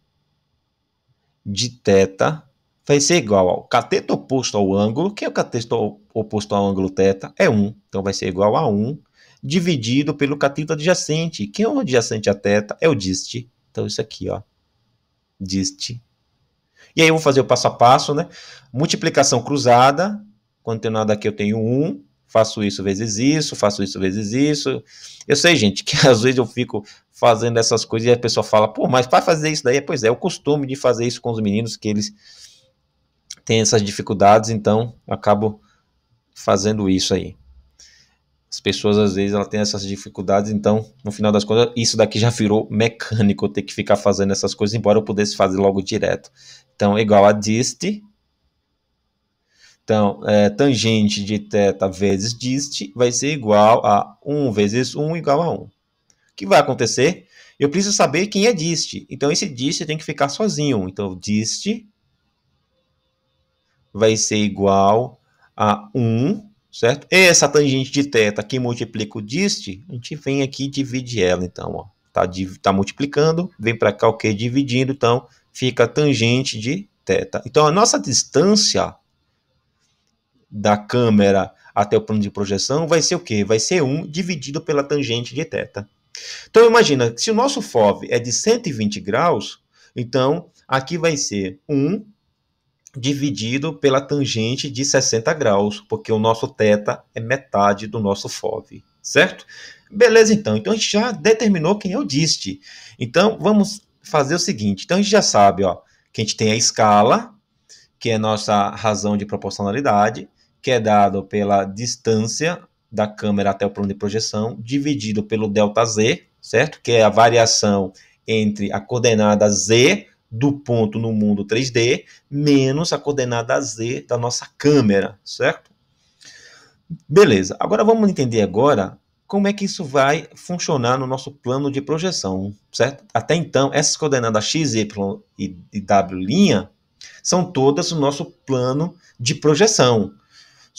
A: de θ vai ser igual ao cateto oposto ao ângulo, que é o cateto oposto ao ângulo θ, é 1. Então vai ser igual a 1 dividido pelo cateto adjacente, que é o adjacente a θ, é o dist. Então isso aqui, ó, dist. E aí eu vou fazer o passo a passo, né? Multiplicação cruzada, quando tem nada aqui eu tenho 1, faço isso vezes isso, faço isso vezes isso. Eu sei, gente, <laughs> que às vezes eu fico fazendo essas coisas e a pessoa fala, pô, mas para fazer isso daí, pois é, é, o costume de fazer isso com os meninos, que eles têm essas dificuldades, então eu acabo fazendo isso aí. As pessoas às vezes ela tem essas dificuldades, então no final das contas isso daqui já virou mecânico ter que ficar fazendo essas coisas, embora eu pudesse fazer logo direto. Então, igual a dist, então, é, tangente de θ vezes dist vai ser igual a 1 vezes 1 igual a 1. O que vai acontecer? Eu preciso saber quem é dist. Então, esse dist tem que ficar sozinho. Então, dist vai ser igual a 1, certo? Essa tangente de θ que multiplica o dist, a gente vem aqui e divide ela, então, está Tá, multiplicando, vem para cá o okay, é Dividindo, então, fica tangente de θ. Então, a nossa distância da câmera até o plano de projeção vai ser o quê? Vai ser 1 dividido pela tangente de θ. Então imagina, se o nosso FOV é de 120 graus, então aqui vai ser 1 dividido pela tangente de 60 graus, porque o nosso θ é metade do nosso FOV, certo? Beleza então, então a gente já determinou quem é o diste. Então vamos fazer o seguinte, então a gente já sabe ó, que a gente tem a escala, que é a nossa razão de proporcionalidade, que é dado pela distância da câmera até o plano de projeção, dividido pelo delta z, certo? Que é a variação entre a coordenada z do ponto no mundo 3D menos a coordenada z da nossa câmera, certo? Beleza. Agora vamos entender agora como é que isso vai funcionar no nosso plano de projeção, certo? Até então, essas coordenadas x, y e w' são todas o nosso plano de projeção.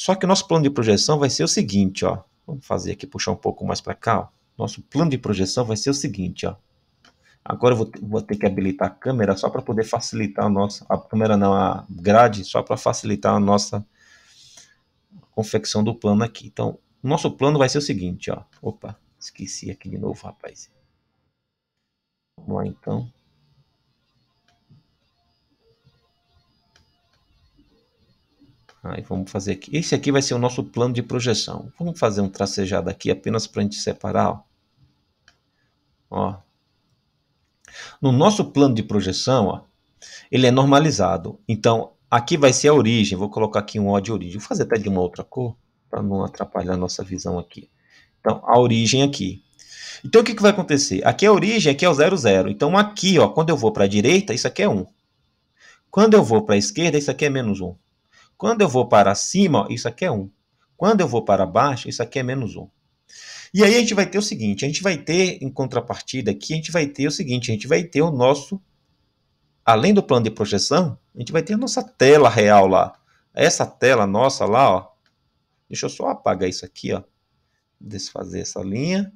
A: Só que o nosso plano de projeção vai ser o seguinte, ó. Vamos fazer aqui, puxar um pouco mais para cá, ó. Nosso plano de projeção vai ser o seguinte, ó. Agora eu vou, vou ter que habilitar a câmera só para poder facilitar a nossa... A câmera não, a grade, só para facilitar a nossa confecção do plano aqui. Então, nosso plano vai ser o seguinte, ó. Opa, esqueci aqui de novo, rapaz. Vamos lá, então. Aí vamos fazer aqui. Esse aqui vai ser o nosso plano de projeção. Vamos fazer um tracejado aqui apenas para a gente separar. Ó. ó. No nosso plano de projeção, ó, ele é normalizado. Então, aqui vai ser a origem. Vou colocar aqui um O de origem. Vou fazer até de uma outra cor para não atrapalhar a nossa visão aqui. Então, a origem aqui. Então, o que, que vai acontecer? Aqui é a origem, aqui é o 00. Então, aqui, ó, quando eu vou para a direita, isso aqui é 1. Quando eu vou para a esquerda, isso aqui é menos 1. Quando eu vou para cima, isso aqui é 1. Quando eu vou para baixo, isso aqui é menos 1. E aí a gente vai ter o seguinte, a gente vai ter em contrapartida aqui, a gente vai ter o seguinte, a gente vai ter o nosso, além do plano de projeção, a gente vai ter a nossa tela real lá. Essa tela nossa lá, ó. Deixa eu só apagar isso aqui, ó. Desfazer essa linha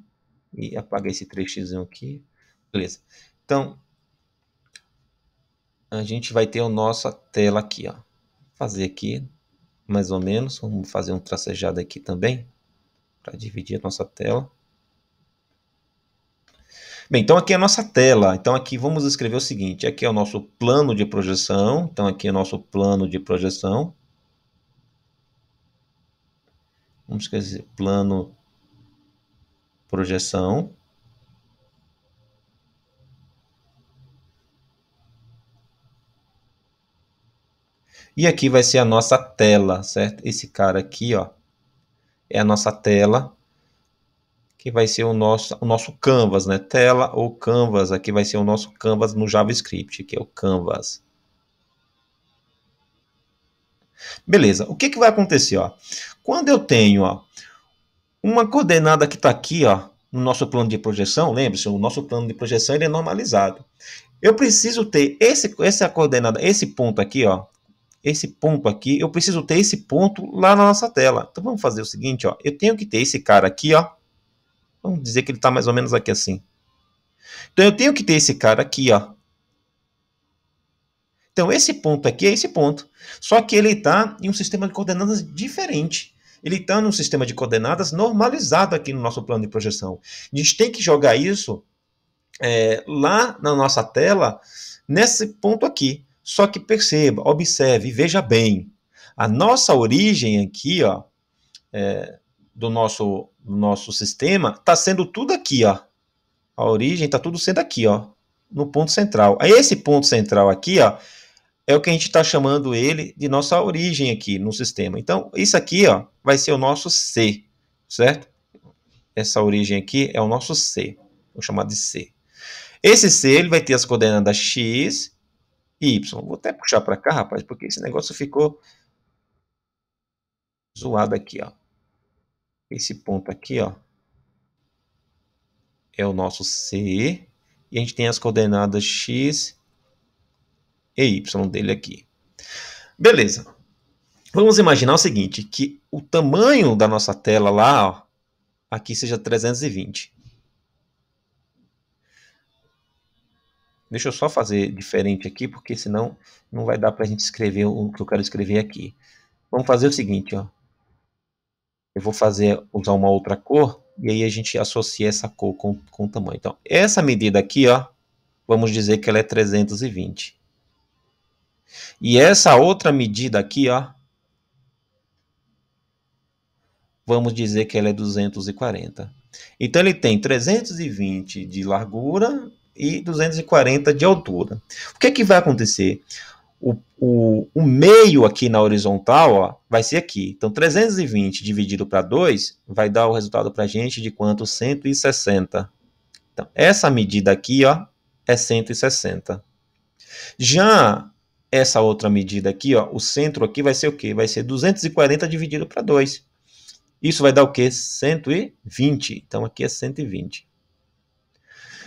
A: e apagar esse 3x aqui. Beleza. Então, a gente vai ter a nossa tela aqui, ó fazer aqui mais ou menos, vamos fazer um tracejado aqui também, para dividir a nossa tela. Bem, então aqui é a nossa tela, então aqui vamos escrever o seguinte, aqui é o nosso plano de projeção, então aqui é o nosso plano de projeção. Vamos escrever plano projeção. E aqui vai ser a nossa tela, certo? Esse cara aqui, ó, é a nossa tela, que vai ser o nosso, o nosso canvas, né? Tela ou canvas, aqui vai ser o nosso canvas no JavaScript, que é o canvas. Beleza, o que, que vai acontecer, ó? Quando eu tenho, ó, uma coordenada que está aqui, ó, no nosso plano de projeção, lembre-se, o nosso plano de projeção ele é normalizado. Eu preciso ter esse, essa coordenada, esse ponto aqui, ó, esse ponto aqui, eu preciso ter esse ponto lá na nossa tela. Então vamos fazer o seguinte, ó, eu tenho que ter esse cara aqui, ó. Vamos dizer que ele está mais ou menos aqui assim. Então eu tenho que ter esse cara aqui, ó. Então esse ponto aqui é esse ponto, só que ele está em um sistema de coordenadas diferente. Ele está num sistema de coordenadas normalizado aqui no nosso plano de projeção. A gente tem que jogar isso é, lá na nossa tela, nesse ponto aqui. Só que perceba, observe, veja bem. A nossa origem aqui, ó, é, do, nosso, do nosso sistema, está sendo tudo aqui, ó. A origem está tudo sendo aqui, ó, no ponto central. Esse ponto central aqui, ó, é o que a gente está chamando ele de nossa origem aqui no sistema. Então, isso aqui, ó, vai ser o nosso C, certo? Essa origem aqui é o nosso C. Vou chamar de C. Esse C ele vai ter as coordenadas x, Y. Vou até puxar para cá, rapaz, porque esse negócio ficou zoado aqui, ó. Esse ponto aqui, ó, é o nosso C. E a gente tem as coordenadas X e Y dele aqui. Beleza. Vamos imaginar o seguinte, que o tamanho da nossa tela lá, ó, aqui seja 320. Deixa eu só fazer diferente aqui, porque senão não vai dar para a gente escrever o que eu quero escrever aqui. Vamos fazer o seguinte, ó. Eu vou fazer, usar uma outra cor, e aí a gente associa essa cor com, com o tamanho. Então, essa medida aqui, ó, vamos dizer que ela é 320. E essa outra medida aqui, ó, vamos dizer que ela é 240. Então ele tem 320 de largura e 240 de altura. O que é que vai acontecer? O, o, o meio aqui na horizontal ó, vai ser aqui. Então, 320 dividido para 2 vai dar o resultado para a gente de quanto? 160. Então, essa medida aqui ó, é 160. Já essa outra medida aqui, ó, o centro aqui vai ser o quê? Vai ser 240 dividido para 2. Isso vai dar o quê? 120. Então, aqui é 120.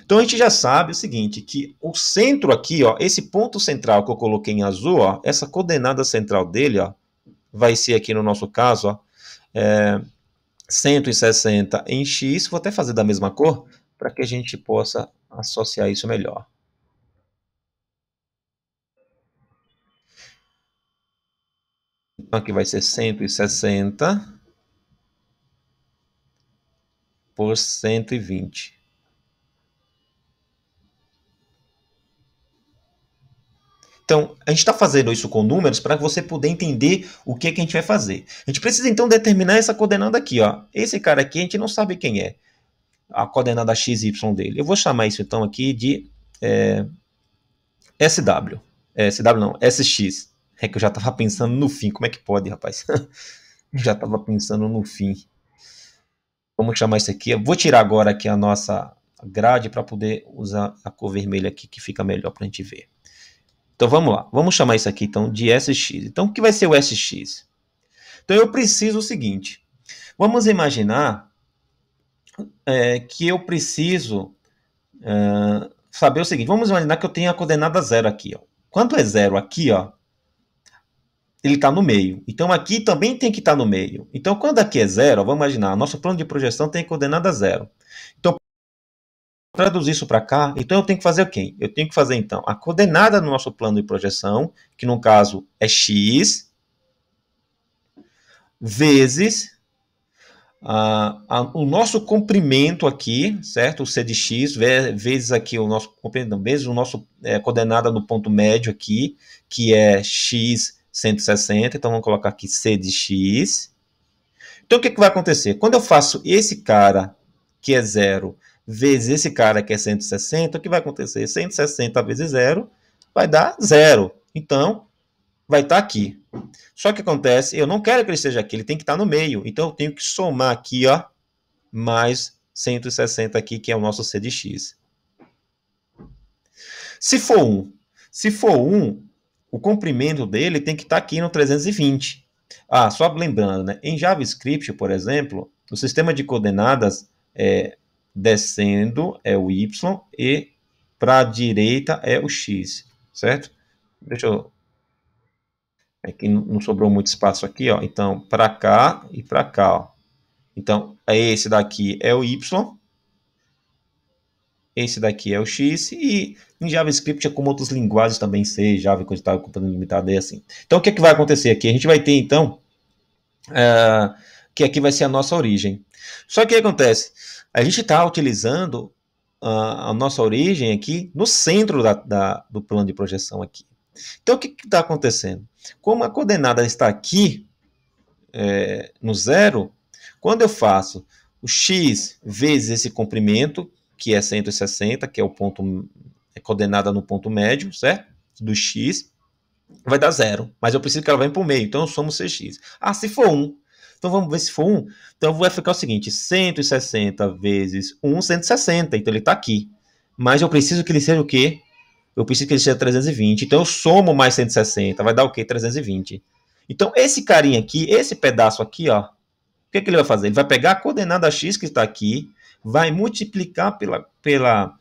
A: Então a gente já sabe o seguinte, que o centro aqui, ó, esse ponto central que eu coloquei em azul, ó, essa coordenada central dele, ó, vai ser aqui no nosso caso, ó, é 160 em x, vou até fazer da mesma cor, para que a gente possa associar isso melhor. Então aqui vai ser 160 por 120. Então, a gente está fazendo isso com números para você poder entender o que, que a gente vai fazer. A gente precisa, então, determinar essa coordenada aqui. Ó. Esse cara aqui, a gente não sabe quem é. A coordenada x e y dele. Eu vou chamar isso, então, aqui de é, SW. É, SW não, SX. É que eu já estava pensando no fim. Como é que pode, rapaz? <laughs> já estava pensando no fim. Vamos chamar isso aqui. Eu vou tirar agora aqui a nossa grade para poder usar a cor vermelha aqui, que fica melhor para a gente ver. Então vamos lá, vamos chamar isso aqui então de SX. Então o que vai ser o SX? Então eu preciso o seguinte, vamos imaginar é, que eu preciso é, saber o seguinte, vamos imaginar que eu tenho a coordenada zero aqui. Ó. Quanto é zero aqui, ó, ele está no meio. Então aqui também tem que estar tá no meio. Então quando aqui é zero, vamos imaginar, nosso plano de projeção tem coordenada zero. Então traduzir isso para cá, então eu tenho que fazer o quê? Eu tenho que fazer, então, a coordenada do nosso plano de projeção, que no caso é x, vezes a, o nosso comprimento aqui, certo? O c de x, vezes aqui o nosso comprimento, não, vezes o nosso é, coordenada do ponto médio aqui, que é x 160, então vamos colocar aqui c de x. Então o que, que vai acontecer? Quando eu faço esse cara, que é zero, vezes esse cara que é 160, o que vai acontecer? 160 vezes zero vai dar zero. Então, vai estar tá aqui. Só que acontece, eu não quero que ele esteja aqui, ele tem que estar tá no meio. Então, eu tenho que somar aqui, ó, mais 160 aqui, que é o nosso C de x. Se for 1, um, se for 1, um, o comprimento dele tem que estar tá aqui no 320. Ah, só lembrando, né? em JavaScript, por exemplo, o sistema de coordenadas é, descendo é o Y e para a direita é o X, certo? Deixa eu... Aqui é não sobrou muito espaço aqui, ó. Então, para cá e para cá, ó. Então, esse daqui é o Y. Esse daqui é o X. E em JavaScript é como outras linguagens também, C, Java, coisa e tal, componente limitado, é assim. Então, o que, é que vai acontecer aqui? A gente vai ter, então, uh, que aqui vai ser a nossa origem. Só que o que acontece? A gente está utilizando a, a, nossa origem aqui no centro da, da, do plano de projeção aqui. Então, o que está acontecendo? Como a coordenada está aqui, é, no zero, quando eu faço o x vezes esse comprimento, que é 160, que é o ponto é coordenada no ponto médio, certo? Do x, vai dar zero. Mas eu preciso que ela venha para o meio, então eu somo cx. Ah, se for 1, então vamos ver se for 1. Então vai ficar o seguinte: 160 vezes 1, 160. Então ele está aqui. Mas eu preciso que ele seja o quê? Eu preciso que ele seja 320. Então eu somo mais 160. Vai dar o quê? 320. Então esse carinha aqui, esse pedaço aqui, ó. O que, é que ele vai fazer? Ele vai pegar a coordenada x que está aqui, vai multiplicar pela, pela,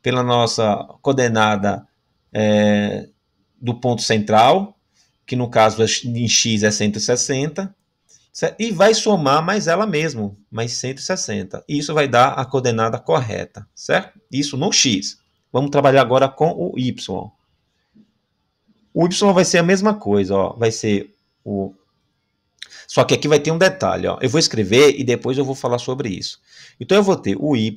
A: pela nossa coordenada é, do ponto central, que no caso é em x é 160, e vai somar mais ela mesmo, mais 160. E isso vai dar a coordenada correta, certo? Isso no x. Vamos trabalhar agora com o y. O y vai ser a mesma coisa, ó. Vai ser o... Só que aqui vai ter um detalhe, ó. Eu vou escrever e depois eu vou falar sobre isso. Então, eu vou ter o y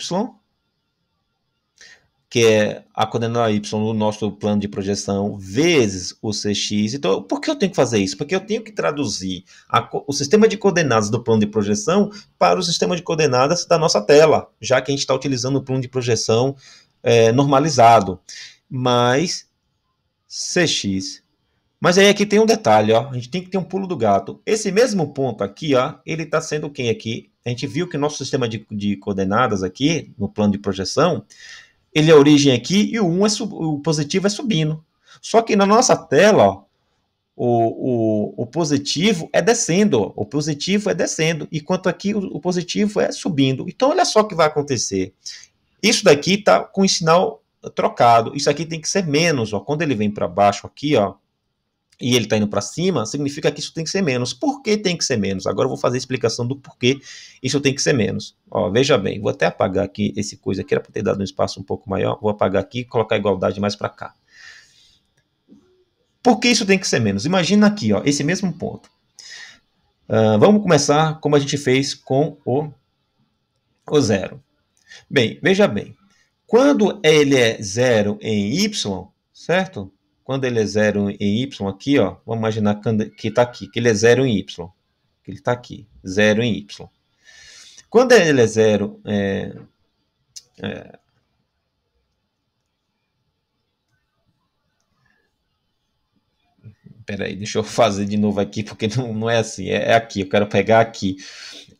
A: que é a coordenada y no nosso plano de projeção, vezes o cx. Então, por que eu tenho que fazer isso? Porque eu tenho que traduzir a, o sistema de coordenadas do plano de projeção para o sistema de coordenadas da nossa tela, já que a gente está utilizando o plano de projeção é, normalizado. Mas, cx. Mas aí aqui tem um detalhe, ó. A gente tem que ter um pulo do gato. Esse mesmo ponto aqui, ó, ele está sendo quem aqui? A gente viu que o nosso sistema de, de coordenadas aqui, no plano de projeção, ele é origem aqui e o 1 é o positivo é subindo. Só que na nossa tela, ó, o, o, o, positivo é descendo, o positivo é descendo, enquanto aqui o, o, positivo é subindo. Então, olha só o que vai acontecer. Isso daqui está com o sinal trocado, isso aqui tem que ser menos, ó. quando ele vem para baixo aqui, ó, e ele está indo para cima, significa que isso tem que ser menos. Por que tem que ser menos? Agora eu vou fazer a explicação do porquê isso tem que ser menos. Ó, veja bem, vou até apagar aqui esse coisa aqui, era para ter dado um espaço um pouco maior, vou apagar aqui e colocar a igualdade mais para cá. Por que isso tem que ser menos? Imagina aqui, ó, esse mesmo ponto. Uh, vamos começar como a gente fez com o, o zero. Bem, veja bem, quando ele é zero em y, certo? Quando ele é zero em y aqui, ó, vamos imaginar que está aqui, que ele é zero em y. Que ele está aqui, zero em y. Quando ele é zero, é, é, Peraí, deixa eu fazer de novo aqui, porque não, não é assim, é, é aqui, eu quero pegar aqui.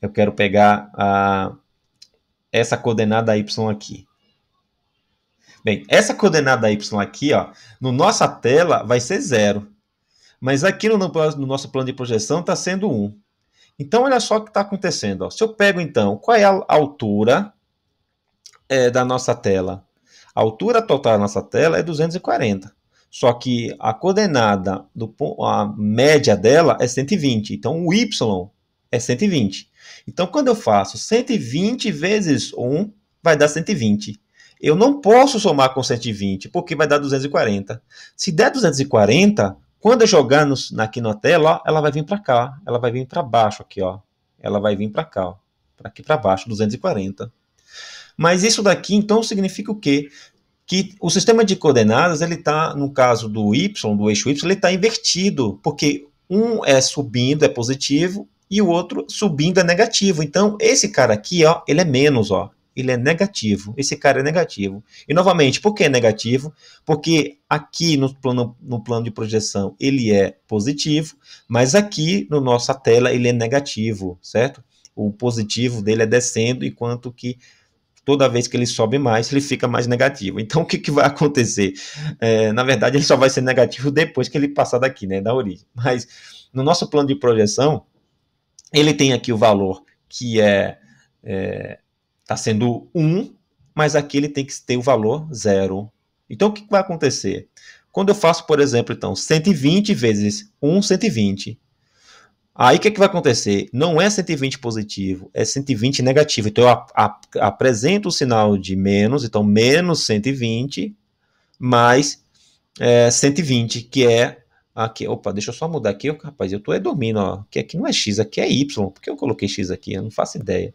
A: Eu quero pegar a, essa coordenada y aqui. Bem, essa coordenada y aqui, ó, no nossa tela vai ser zero. Mas aqui no, no nosso plano de projeção está sendo 1. Um. Então, olha só o que está acontecendo. Ó. Se eu pego, então, qual é a altura é, da nossa tela? A altura total da nossa tela é 240. Só que a coordenada, do, a média dela é 120. Então, o y é 120. Então, quando eu faço 120 vezes 1, vai dar 120 eu não posso somar com 120, porque vai dar 240. Se der 240, quando eu jogar no, aqui na tela, ela vai vir para cá, ela vai vir para baixo aqui, ó. Ela vai vir para cá, para aqui para baixo, 240. Mas isso daqui, então, significa o quê? Que o sistema de coordenadas, ele está, no caso do Y, do eixo Y, ele está invertido, porque um é subindo, é positivo, e o outro subindo é negativo. Então, esse cara aqui, ó, ele é menos, ó ele é negativo. Esse cara é negativo. E novamente, por que é negativo? Porque aqui no plano, no plano de projeção ele é positivo, mas aqui na no nossa tela ele é negativo, certo? O positivo dele é descendo, enquanto que toda vez que ele sobe mais, ele fica mais negativo. Então, o que, que vai acontecer? É, na verdade, ele só vai ser negativo depois que ele passar daqui, né, da origem. Mas no nosso plano de projeção, ele tem aqui o valor que é, é está sendo 1, mas aqui ele tem que ter o valor 0. Então, o que vai acontecer? Quando eu faço, por exemplo, então, 120 vezes 1, 120. Aí, o que, é que vai acontecer? Não é 120 positivo, é 120 negativo. Então, eu ap ap apresento o sinal de menos, então, menos 120, mais é, 120, que é aqui. Opa, deixa eu só mudar aqui, rapaz, eu estou é dormindo, ó, que aqui não é x, aqui é y. Por que eu coloquei x aqui? Eu não faço ideia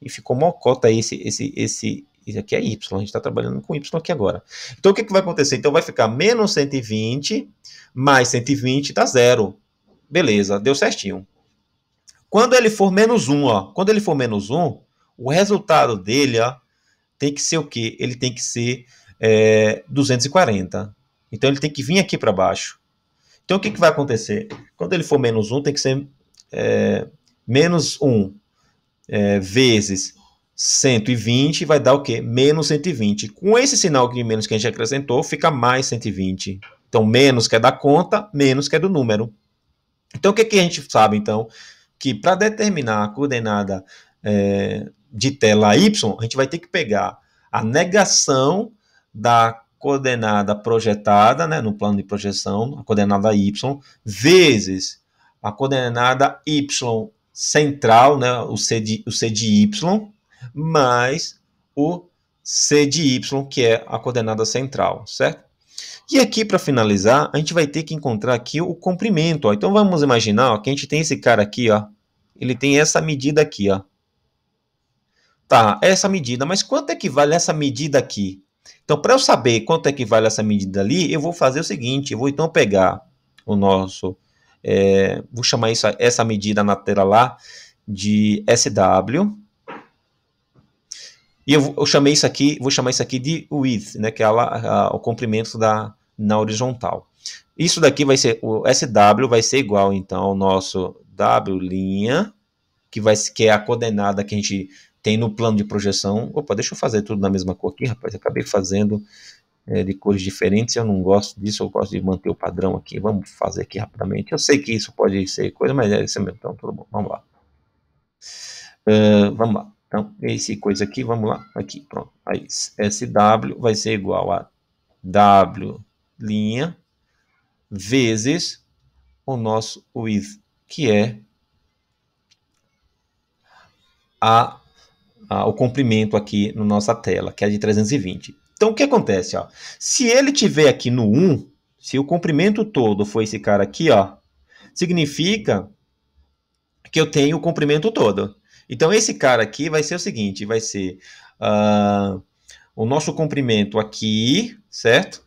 A: e ficou mocota esse, esse, esse, esse aqui é Y, a gente está trabalhando com Y aqui agora. Então, o que, que vai acontecer? Então, vai ficar menos 120, mais 120 dá zero. Beleza, deu certinho. Quando ele for menos 1, ó, quando ele for menos 1, o resultado dele, ó, tem que ser o quê? Ele tem que ser é, 240. Então, ele tem que vir aqui para baixo. Então, o que, que vai acontecer? Quando ele for menos 1, tem que ser é, menos 1 é, vezes 120 vai dar o quê? Menos 120. Com esse sinal de menos que a gente acrescentou, fica mais 120. Então, menos que é da conta, menos que é do número. Então, o que, que a gente sabe, então? Que para determinar a coordenada é, de tela y, a gente vai ter que pegar a negação da coordenada projetada, né, no plano de projeção, a coordenada y, vezes a coordenada y central, né, o, C de, o C de Y, mais o C de Y, que é a coordenada central, certo? E aqui, para finalizar, a gente vai ter que encontrar aqui o comprimento. Ó. Então, vamos imaginar ó, que a gente tem esse cara aqui, ó. ele tem essa medida aqui. Ó. Tá, essa medida, mas quanto equivale é essa medida aqui? Então, para eu saber quanto equivale é essa medida ali, eu vou fazer o seguinte, eu vou então pegar o nosso é, vou chamar isso, essa medida na tela lá de SW. E eu, eu, chamei isso aqui, vou chamar isso aqui de width, né, que é a, a, o comprimento da, na horizontal. Isso daqui vai ser, o SW vai ser igual, então, ao nosso W', que, vai, que é a coordenada que a gente tem no plano de projeção. Opa, deixa eu fazer tudo na mesma cor aqui, rapaz, acabei fazendo é, de cores diferentes, eu não gosto disso, eu gosto de manter o padrão aqui, vamos fazer aqui rapidamente, eu sei que isso pode ser coisa, mas é isso mesmo, então tudo bom, vamos lá. Uh, vamos lá, então, esse coisa aqui, vamos lá, aqui, pronto, aí, SW vai ser igual a W linha vezes o nosso with, que é a, a, o comprimento aqui na nossa tela, que é de 320. Então o que acontece? Ó? Se ele tiver aqui no 1, se o comprimento todo for esse cara aqui, ó, significa que eu tenho o comprimento todo. Então esse cara aqui vai ser o seguinte, vai ser uh, o nosso comprimento aqui, certo?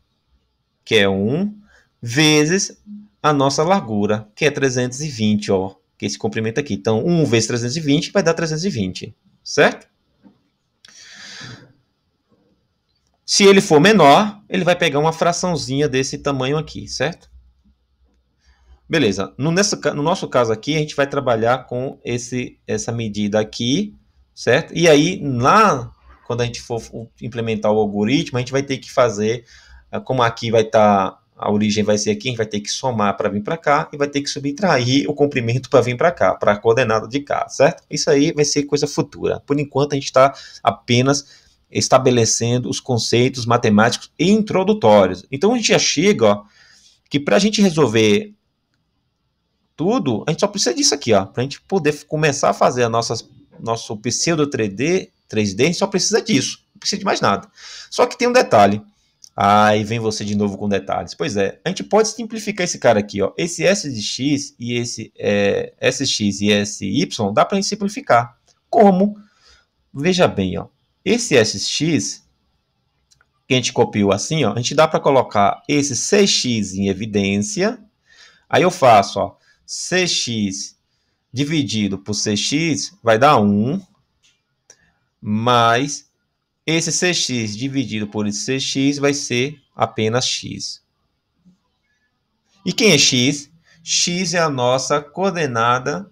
A: Que é 1, vezes a nossa largura, que é 320, ó, que é esse comprimento aqui. Então 1 vezes 320 vai dar 320, certo? Se ele for menor, ele vai pegar uma fraçãozinha desse tamanho aqui, certo? Beleza. No, nessa, no nosso caso aqui, a gente vai trabalhar com esse, essa medida aqui, certo? E aí, lá, quando a gente for implementar o algoritmo, a gente vai ter que fazer, ah, como aqui vai estar... Tá a origem vai ser aqui, a gente vai ter que somar para vir para cá e vai ter que subtrair o comprimento para vir para cá, para a coordenada de cá, certo? Isso aí vai ser coisa futura. Por enquanto, a gente está apenas estabelecendo os conceitos matemáticos introdutórios. Então a gente já chega ó, que para a gente resolver tudo, a gente só precisa disso aqui, ó, para a gente poder começar a fazer a nossa nosso pseudo 3D, 3D, a gente só precisa disso, não precisa de mais nada. Só que tem um detalhe. Aí ah, vem você de novo com detalhes. Pois é, a gente pode simplificar esse cara aqui, ó. Esse S de x e esse é, SX e SY dá para simplificar. Como? Veja bem, ó. Esse SX que a gente copiou assim, ó, a gente dá para colocar esse CX em evidência. Aí eu faço, ó, CX dividido por CX vai dar 1, mais esse CX dividido por esse CX vai ser apenas X. E quem é X? X é a nossa coordenada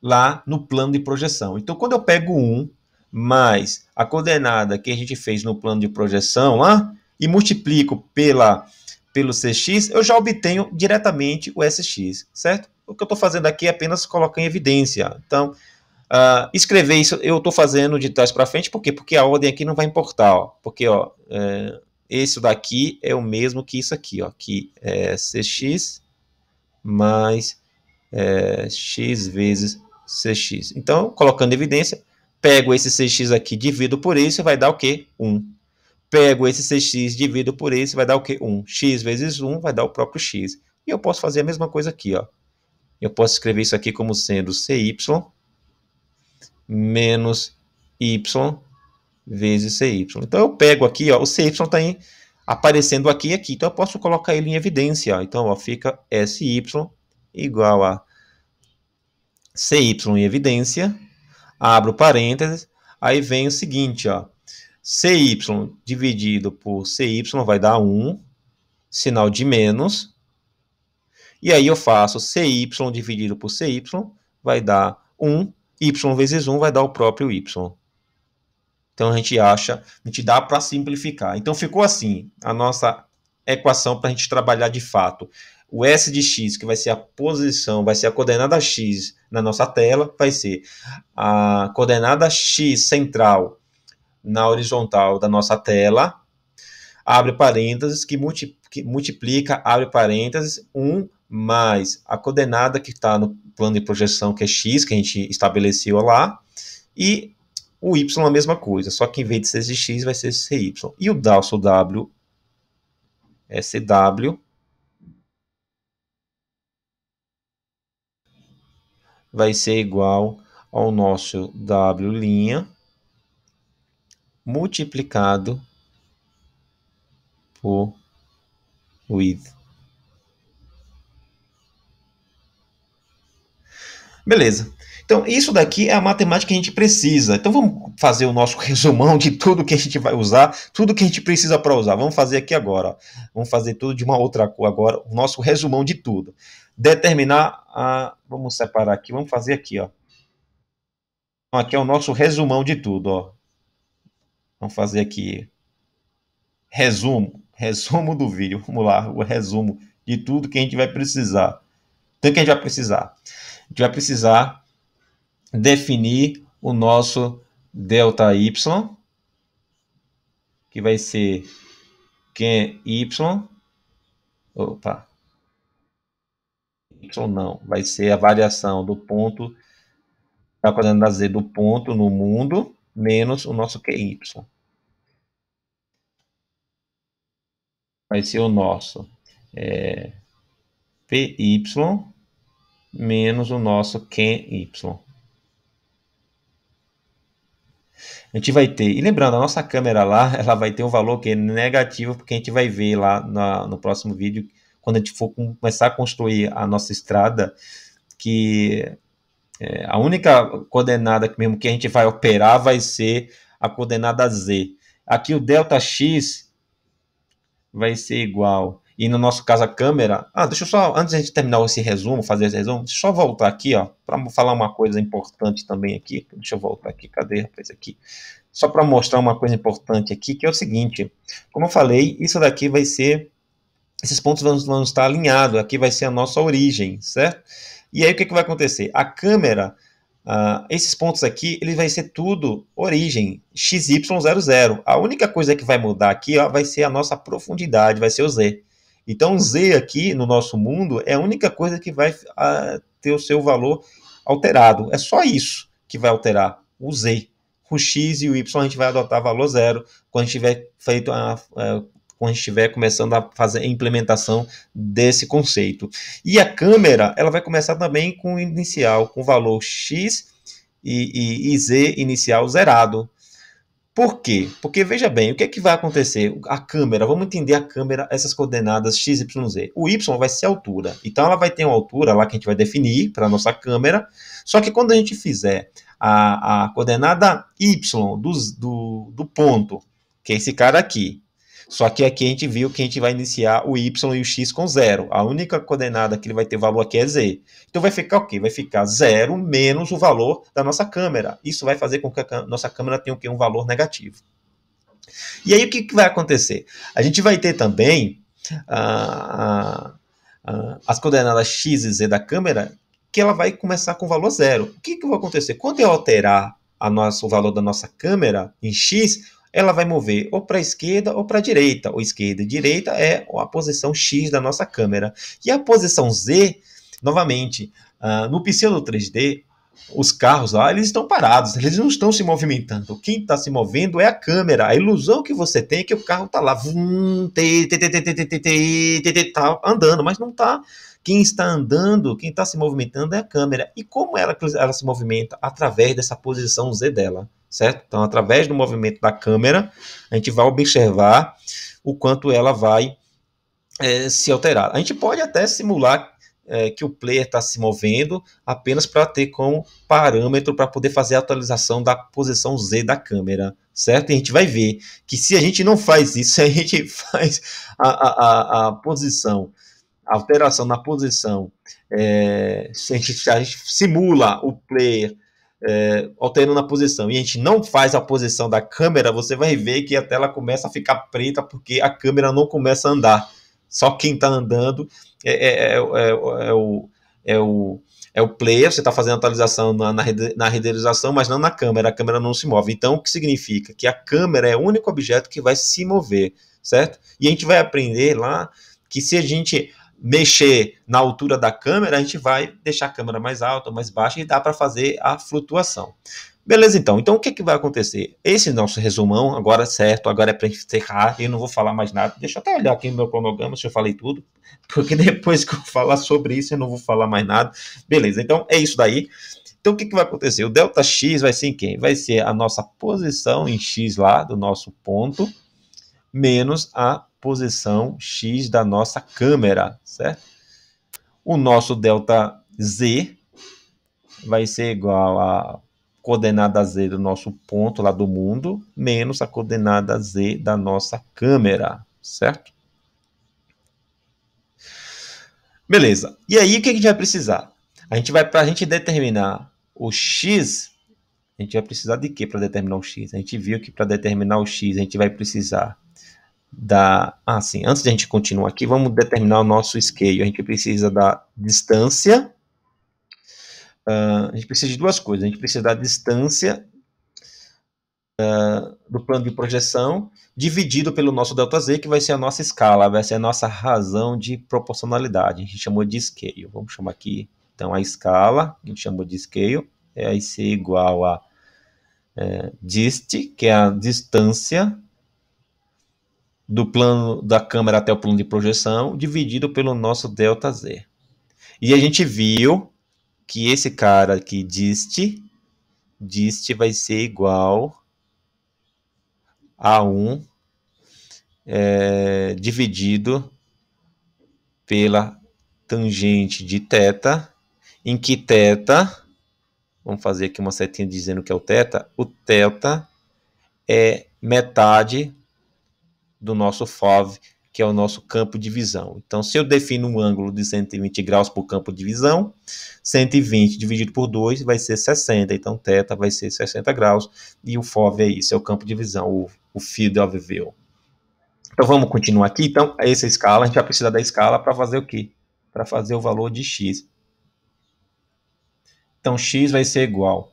A: lá no plano de projeção. Então, quando eu pego 1, mais a coordenada que a gente fez no plano de projeção lá ah, e multiplico pela, pelo CX, eu já obtenho diretamente o SX, certo? O que eu estou fazendo aqui é apenas colocar em evidência. Então, uh, escrever isso eu estou fazendo de trás para frente, por quê? Porque a ordem aqui não vai importar, ó, porque ó, é, isso daqui é o mesmo que isso aqui, ó, que é CX mais é, X vezes CX. Então, colocando evidência, Pego esse cx aqui, divido por isso, vai dar o quê? 1. Pego esse cx, divido por isso, vai dar o quê? 1. x vezes 1 vai dar o próprio x. E eu posso fazer a mesma coisa aqui, ó. Eu posso escrever isso aqui como sendo cy menos y vezes cy. Então, eu pego aqui, ó, o cy está aparecendo aqui e aqui. Então, eu posso colocar ele em evidência. Ó. Então, ó, fica sy igual a cy em evidência abro parênteses, aí vem o seguinte, ó, CY dividido por CY vai dar 1, sinal de menos, e aí eu faço CY dividido por CY vai dar 1, Y vezes 1 vai dar o próprio Y. Então a gente acha, a gente dá para simplificar. Então ficou assim a nossa equação para a gente trabalhar de fato o S de X, que vai ser a posição, vai ser a coordenada X na nossa tela, vai ser a coordenada X central na horizontal da nossa tela, abre parênteses, que, multi, que multiplica, abre parênteses, 1 mais a coordenada que está no plano de projeção, que é X, que a gente estabeleceu lá, e o Y é a mesma coisa, só que em vez de ser de X, vai ser CY. E o Dalso W SW, vai ser igual ao nosso W' multiplicado por width. Beleza. Então, isso daqui é a matemática que a gente precisa. Então, vamos fazer o nosso <laughs> resumão de tudo que a gente vai usar, tudo que a gente precisa para usar. Vamos fazer aqui agora. Vamos fazer tudo de uma outra cor agora, o nosso resumão de tudo determinar a. Vamos separar aqui, vamos fazer aqui, ó. Então, aqui é o nosso resumão de tudo, ó. Vamos fazer aqui. Resumo. Resumo do vídeo. Vamos lá, o resumo de tudo que a gente vai precisar. Então, o que a gente vai precisar? A gente vai precisar definir o nosso delta y, que vai ser Q y. Opa, ou não. Vai ser a variação do ponto da tá coordenada a z do ponto no mundo menos o nosso QY. Vai ser o nosso é, PY menos o nosso QY. A gente vai ter, e lembrando, a nossa câmera lá, ela vai ter um valor que é negativo, porque a gente vai ver lá na, no próximo vídeo quando a gente for começar a construir a nossa estrada, que é, a única coordenada que mesmo que a gente vai operar vai ser a coordenada z. Aqui o delta x vai ser igual. E no nosso caso a câmera. Ah, deixa eu só antes a gente terminar esse resumo, fazer esse resumo, deixa eu só voltar aqui, ó, para falar uma coisa importante também aqui. Deixa eu voltar aqui, cadê rapaz aqui? Só para mostrar uma coisa importante aqui, que é o seguinte. Como eu falei, isso daqui vai ser esses pontos vão, vão estar alinhados, aqui vai ser a nossa origem, certo? E aí o que, que vai acontecer? A câmera, uh, esses pontos aqui, eles vão ser tudo origem, XY00. A única coisa que vai mudar aqui ó, vai ser a nossa profundidade, vai ser o Z. Então, Z aqui no nosso mundo é a única coisa que vai uh, ter o seu valor alterado. É só isso que vai alterar, o Z. O X e o Y a gente vai adotar valor zero quando a gente tiver feito a, a eh, quando a gente estiver começando a fazer a implementação desse conceito. E a câmera, ela vai começar também com o inicial, com o valor X e, e, e Z inicial zerado, por quê? Porque veja bem, o que é que vai acontecer? A câmera, vamos entender a câmera, essas coordenadas x, y, z. O y vai ser a altura. Então ela vai ter uma altura lá que a gente vai definir para a nossa câmera. Só que quando a gente fizer a, a coordenada y do, do, do ponto, que é esse cara aqui, só que aqui a gente viu que a gente vai iniciar o y e o x com zero. A única coordenada que ele vai ter valor aqui é z. Então vai ficar o quê? Vai ficar zero menos o valor da nossa câmera. Isso vai fazer com que a nossa câmera tenha o quê? Um valor negativo. E aí o que, que vai acontecer? A gente vai ter também ah, ah, ah, as coordenadas x e z da câmera, que ela vai começar com valor zero. O que, que vai acontecer? Quando eu alterar a nosso, o valor da nossa câmera em x, ela vai mover ou para a esquerda ou para a direita. Ou esquerda e direita é a posição X da nossa câmera. E a posição Z, novamente, uh, no pseudo 3D, os carros lá, eles estão parados, eles não estão se movimentando. Quem está se movendo é a câmera. A ilusão que você tem é que o carro está lá tá andando, mas não está. Quem está andando, quem está se movimentando é a câmera. E como ela, ela se movimenta? Através dessa posição Z dela certo? Então, através do movimento da câmera, a gente vai observar o quanto ela vai é, se alterar. A gente pode até simular é, que o player está se movendo apenas para ter como parâmetro para poder fazer a atualização da posição Z da câmera, certo? E a gente vai ver que se a gente não faz isso, <laughs> a gente faz a, a, a, a posição, a alteração na posição, é, se, a gente, se a gente simula o player é, alterando a posição e a gente não faz a posição da câmera, você vai ver que a tela começa a ficar preta porque a câmera não começa a andar. Só quem está andando é é é, é, é, é, o, é, o, é o player, você está fazendo atualização na, na, na renderização, mas não na câmera, a câmera não se move. Então, o que significa? Que a câmera é o único objeto que vai se mover, certo? E a gente vai aprender lá que se a gente mexer na altura da câmera, a gente vai deixar a câmera mais alta, mais baixa e dá para fazer a flutuação. Beleza, então. Então, o que, que vai acontecer? Esse nosso resumão, agora é certo, agora é para encerrar, eu não vou falar mais nada. Deixa eu até olhar aqui no meu cronograma se eu falei tudo, <laughs> porque depois que eu falar sobre isso, eu não vou falar mais nada. Beleza, então é isso daí. Então, o que, que vai acontecer? O delta x vai ser em quem? Vai ser a nossa posição em x lá, do nosso ponto, menos a posição X da nossa câmera, certo? O nosso delta Z vai ser igual a coordenada Z do nosso ponto lá do mundo, menos a coordenada Z da nossa câmera, certo? Beleza. E aí, o que a gente vai precisar? A gente vai, para a gente determinar o X, a gente vai precisar de quê para determinar o X? A gente viu que para determinar o X, a gente vai precisar da. Ah, sim, antes de a gente continuar aqui, vamos determinar o nosso scale. A gente precisa da distância. Uh, a gente precisa de duas coisas. A gente precisa da distância uh, do plano de projeção dividido pelo nosso delta z, que vai ser a nossa escala, vai ser a nossa razão de proporcionalidade. A gente chamou de scale. Vamos chamar aqui, então, a escala, a gente chamou de scale, é aí ser igual a é, dist, que é a distância do plano da câmera até o plano de projeção, dividido pelo nosso delta Z. E a gente viu que esse cara aqui, diste, diste vai ser igual a 1 é, dividido pela tangente de θ, em que θ, vamos fazer aqui uma setinha dizendo que é o θ, o θ é metade do nosso FOV, que é o nosso campo de visão. Então, se eu defino um ângulo de 120 graus por campo de visão, 120 dividido por 2 vai ser 60, então θ vai ser 60 graus, e o FOV é isso, é o campo de visão, o, o field of view. Então, vamos continuar aqui. Então, é essa escala, a gente vai precisar da escala para fazer o quê? Para fazer o valor de x. Então, x vai ser igual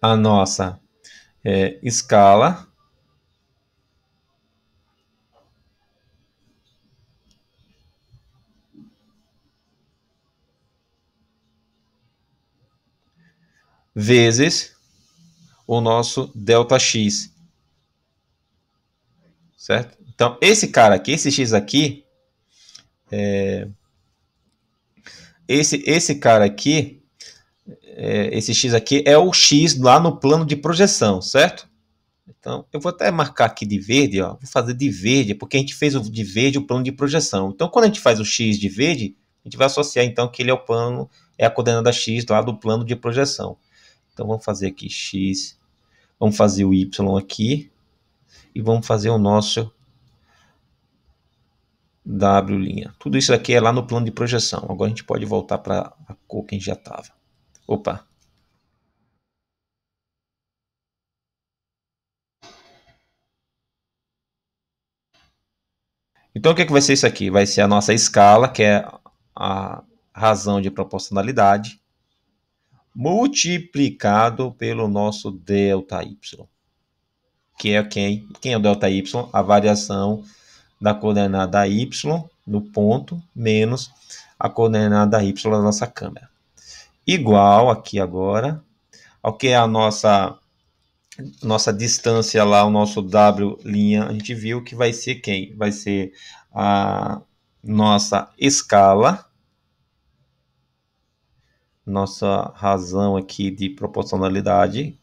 A: a nossa é, escala vezes o nosso delta x. Certo? Então, esse cara aqui, esse x aqui, é, esse, esse cara aqui, é, esse x aqui é o x lá no plano de projeção, certo? Então, eu vou até marcar aqui de verde, ó, vou fazer de verde, porque a gente fez o de verde o plano de projeção. Então, quando a gente faz o x de verde, a gente vai associar então que ele é o plano, é a coordenada x lá do plano de projeção. Então vamos fazer aqui x, vamos fazer o y aqui e vamos fazer o nosso W linha. Tudo isso aqui é lá no plano de projeção. Agora a gente pode voltar para a cor que a gente já estava. Opa, Então, o que, é que vai ser isso aqui? Vai ser a nossa escala, que é a razão de proporcionalidade multiplicado pelo nosso ΔY, que é quem? Quem é o ΔY? A variação da coordenada Y no ponto menos a coordenada Y da nossa câmera. Igual aqui agora ao que é a nossa nossa distância lá, o nosso W linha, a gente viu que vai ser quem? Vai ser a nossa escala nossa razão aqui de proporcionalidade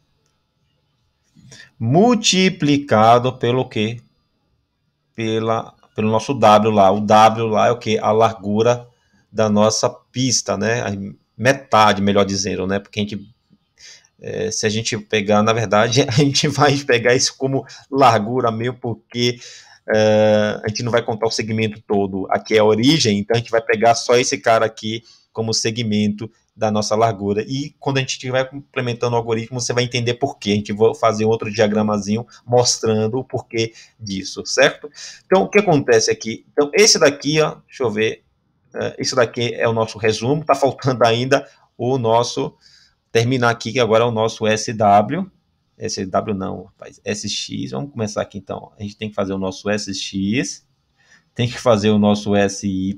A: multiplicado pelo que? Pela, pelo nosso W lá. O W lá é o que? A largura da nossa pista, né? A metade, melhor dizendo, né? Porque a gente, é, se a gente pegar, na verdade, <laughs> a gente vai pegar isso como largura meio porque é, a gente não vai contar o segmento todo. Aqui é a origem, então a gente vai pegar só esse cara aqui como segmento da nossa largura. E quando a gente vai complementando o algoritmo, você vai entender por quê. A gente vai fazer outro diagramazinho mostrando o porquê disso, certo? Então, o que acontece aqui? Então, esse daqui, ó, deixa eu ver, é, esse daqui é o nosso resumo, está faltando <laughs> ainda o nosso, terminar aqui, que agora é o nosso SW, SW não, rapaz, SX, vamos começar aqui então, a gente tem que fazer o nosso SX, tem que fazer o nosso SY,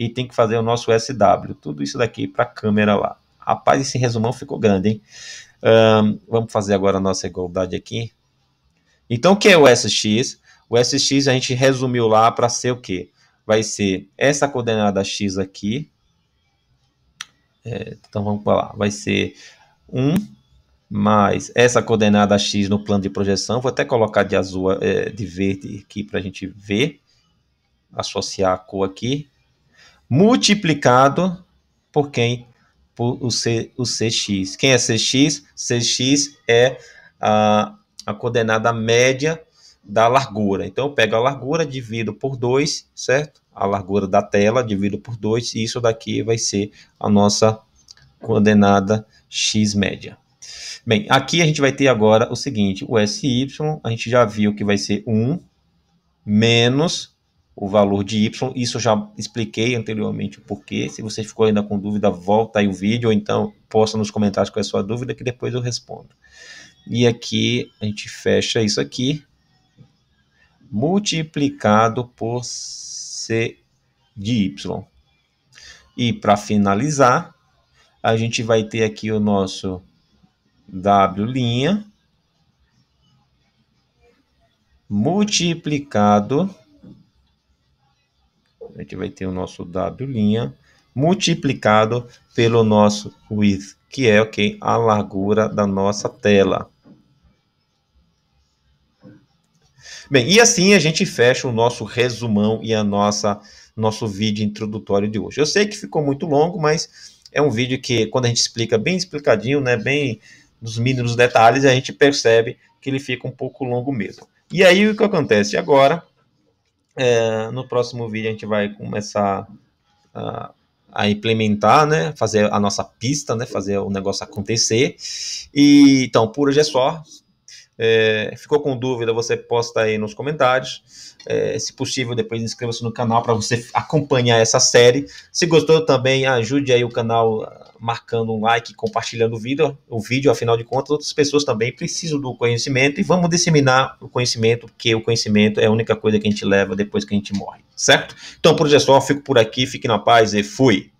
A: e tem que fazer o nosso SW. Tudo isso daqui para a câmera lá. Rapaz, esse resumão ficou grande, hein? Um, vamos fazer agora a nossa igualdade aqui. Então, o que é o SX? O SX a gente resumiu lá para ser o quê? Vai ser essa coordenada X aqui. É, então, vamos para lá. Vai ser 1 mais essa coordenada X no plano de projeção. Vou até colocar de azul, é, de verde aqui para a gente ver. Associar a cor aqui multiplicado por quem? Por o, C, o CX. Quem é CX? CX é a, a coordenada média da largura. Então, eu pego a largura, divido por 2, certo? A largura da tela, divido por 2, e isso daqui vai ser a nossa coordenada x média. Bem, aqui a gente vai ter agora o seguinte, o SY, a gente já viu que vai ser 1 menos o valor de Y. Isso eu já expliquei anteriormente o porquê. Se você ficou ainda com dúvida, volta aí o vídeo, ou então posta nos comentários qual é a sua dúvida, que depois eu respondo. E aqui a gente fecha isso aqui, multiplicado por C de Y. E para finalizar, a gente vai ter aqui o nosso W' linha multiplicado a gente vai ter o nosso W' multiplicado pelo nosso width, que é okay, a largura da nossa tela. Bem, e assim a gente fecha o nosso resumão e a nossa nosso vídeo introdutório de hoje. Eu sei que ficou muito longo, mas é um vídeo que quando a gente explica bem explicadinho, né, bem nos mínimos detalhes, a gente percebe que ele fica um pouco longo mesmo. E aí o que acontece agora é, no próximo vídeo a gente vai começar a, a, implementar, né? Fazer a nossa pista, né? Fazer o negócio acontecer. E então, por hoje é só. É, ficou com dúvida, você posta aí nos comentários. É, se possível, depois inscreva-se no canal para você acompanhar essa série. Se gostou também, ajude aí o canal ah, marcando um like, compartilhando o vídeo, o vídeo, afinal de contas, outras pessoas também precisam do conhecimento e vamos disseminar o conhecimento, porque o conhecimento é a única coisa que a gente leva depois que a gente morre, certo? Então, por hoje é só, fico por aqui, fique na paz e fui!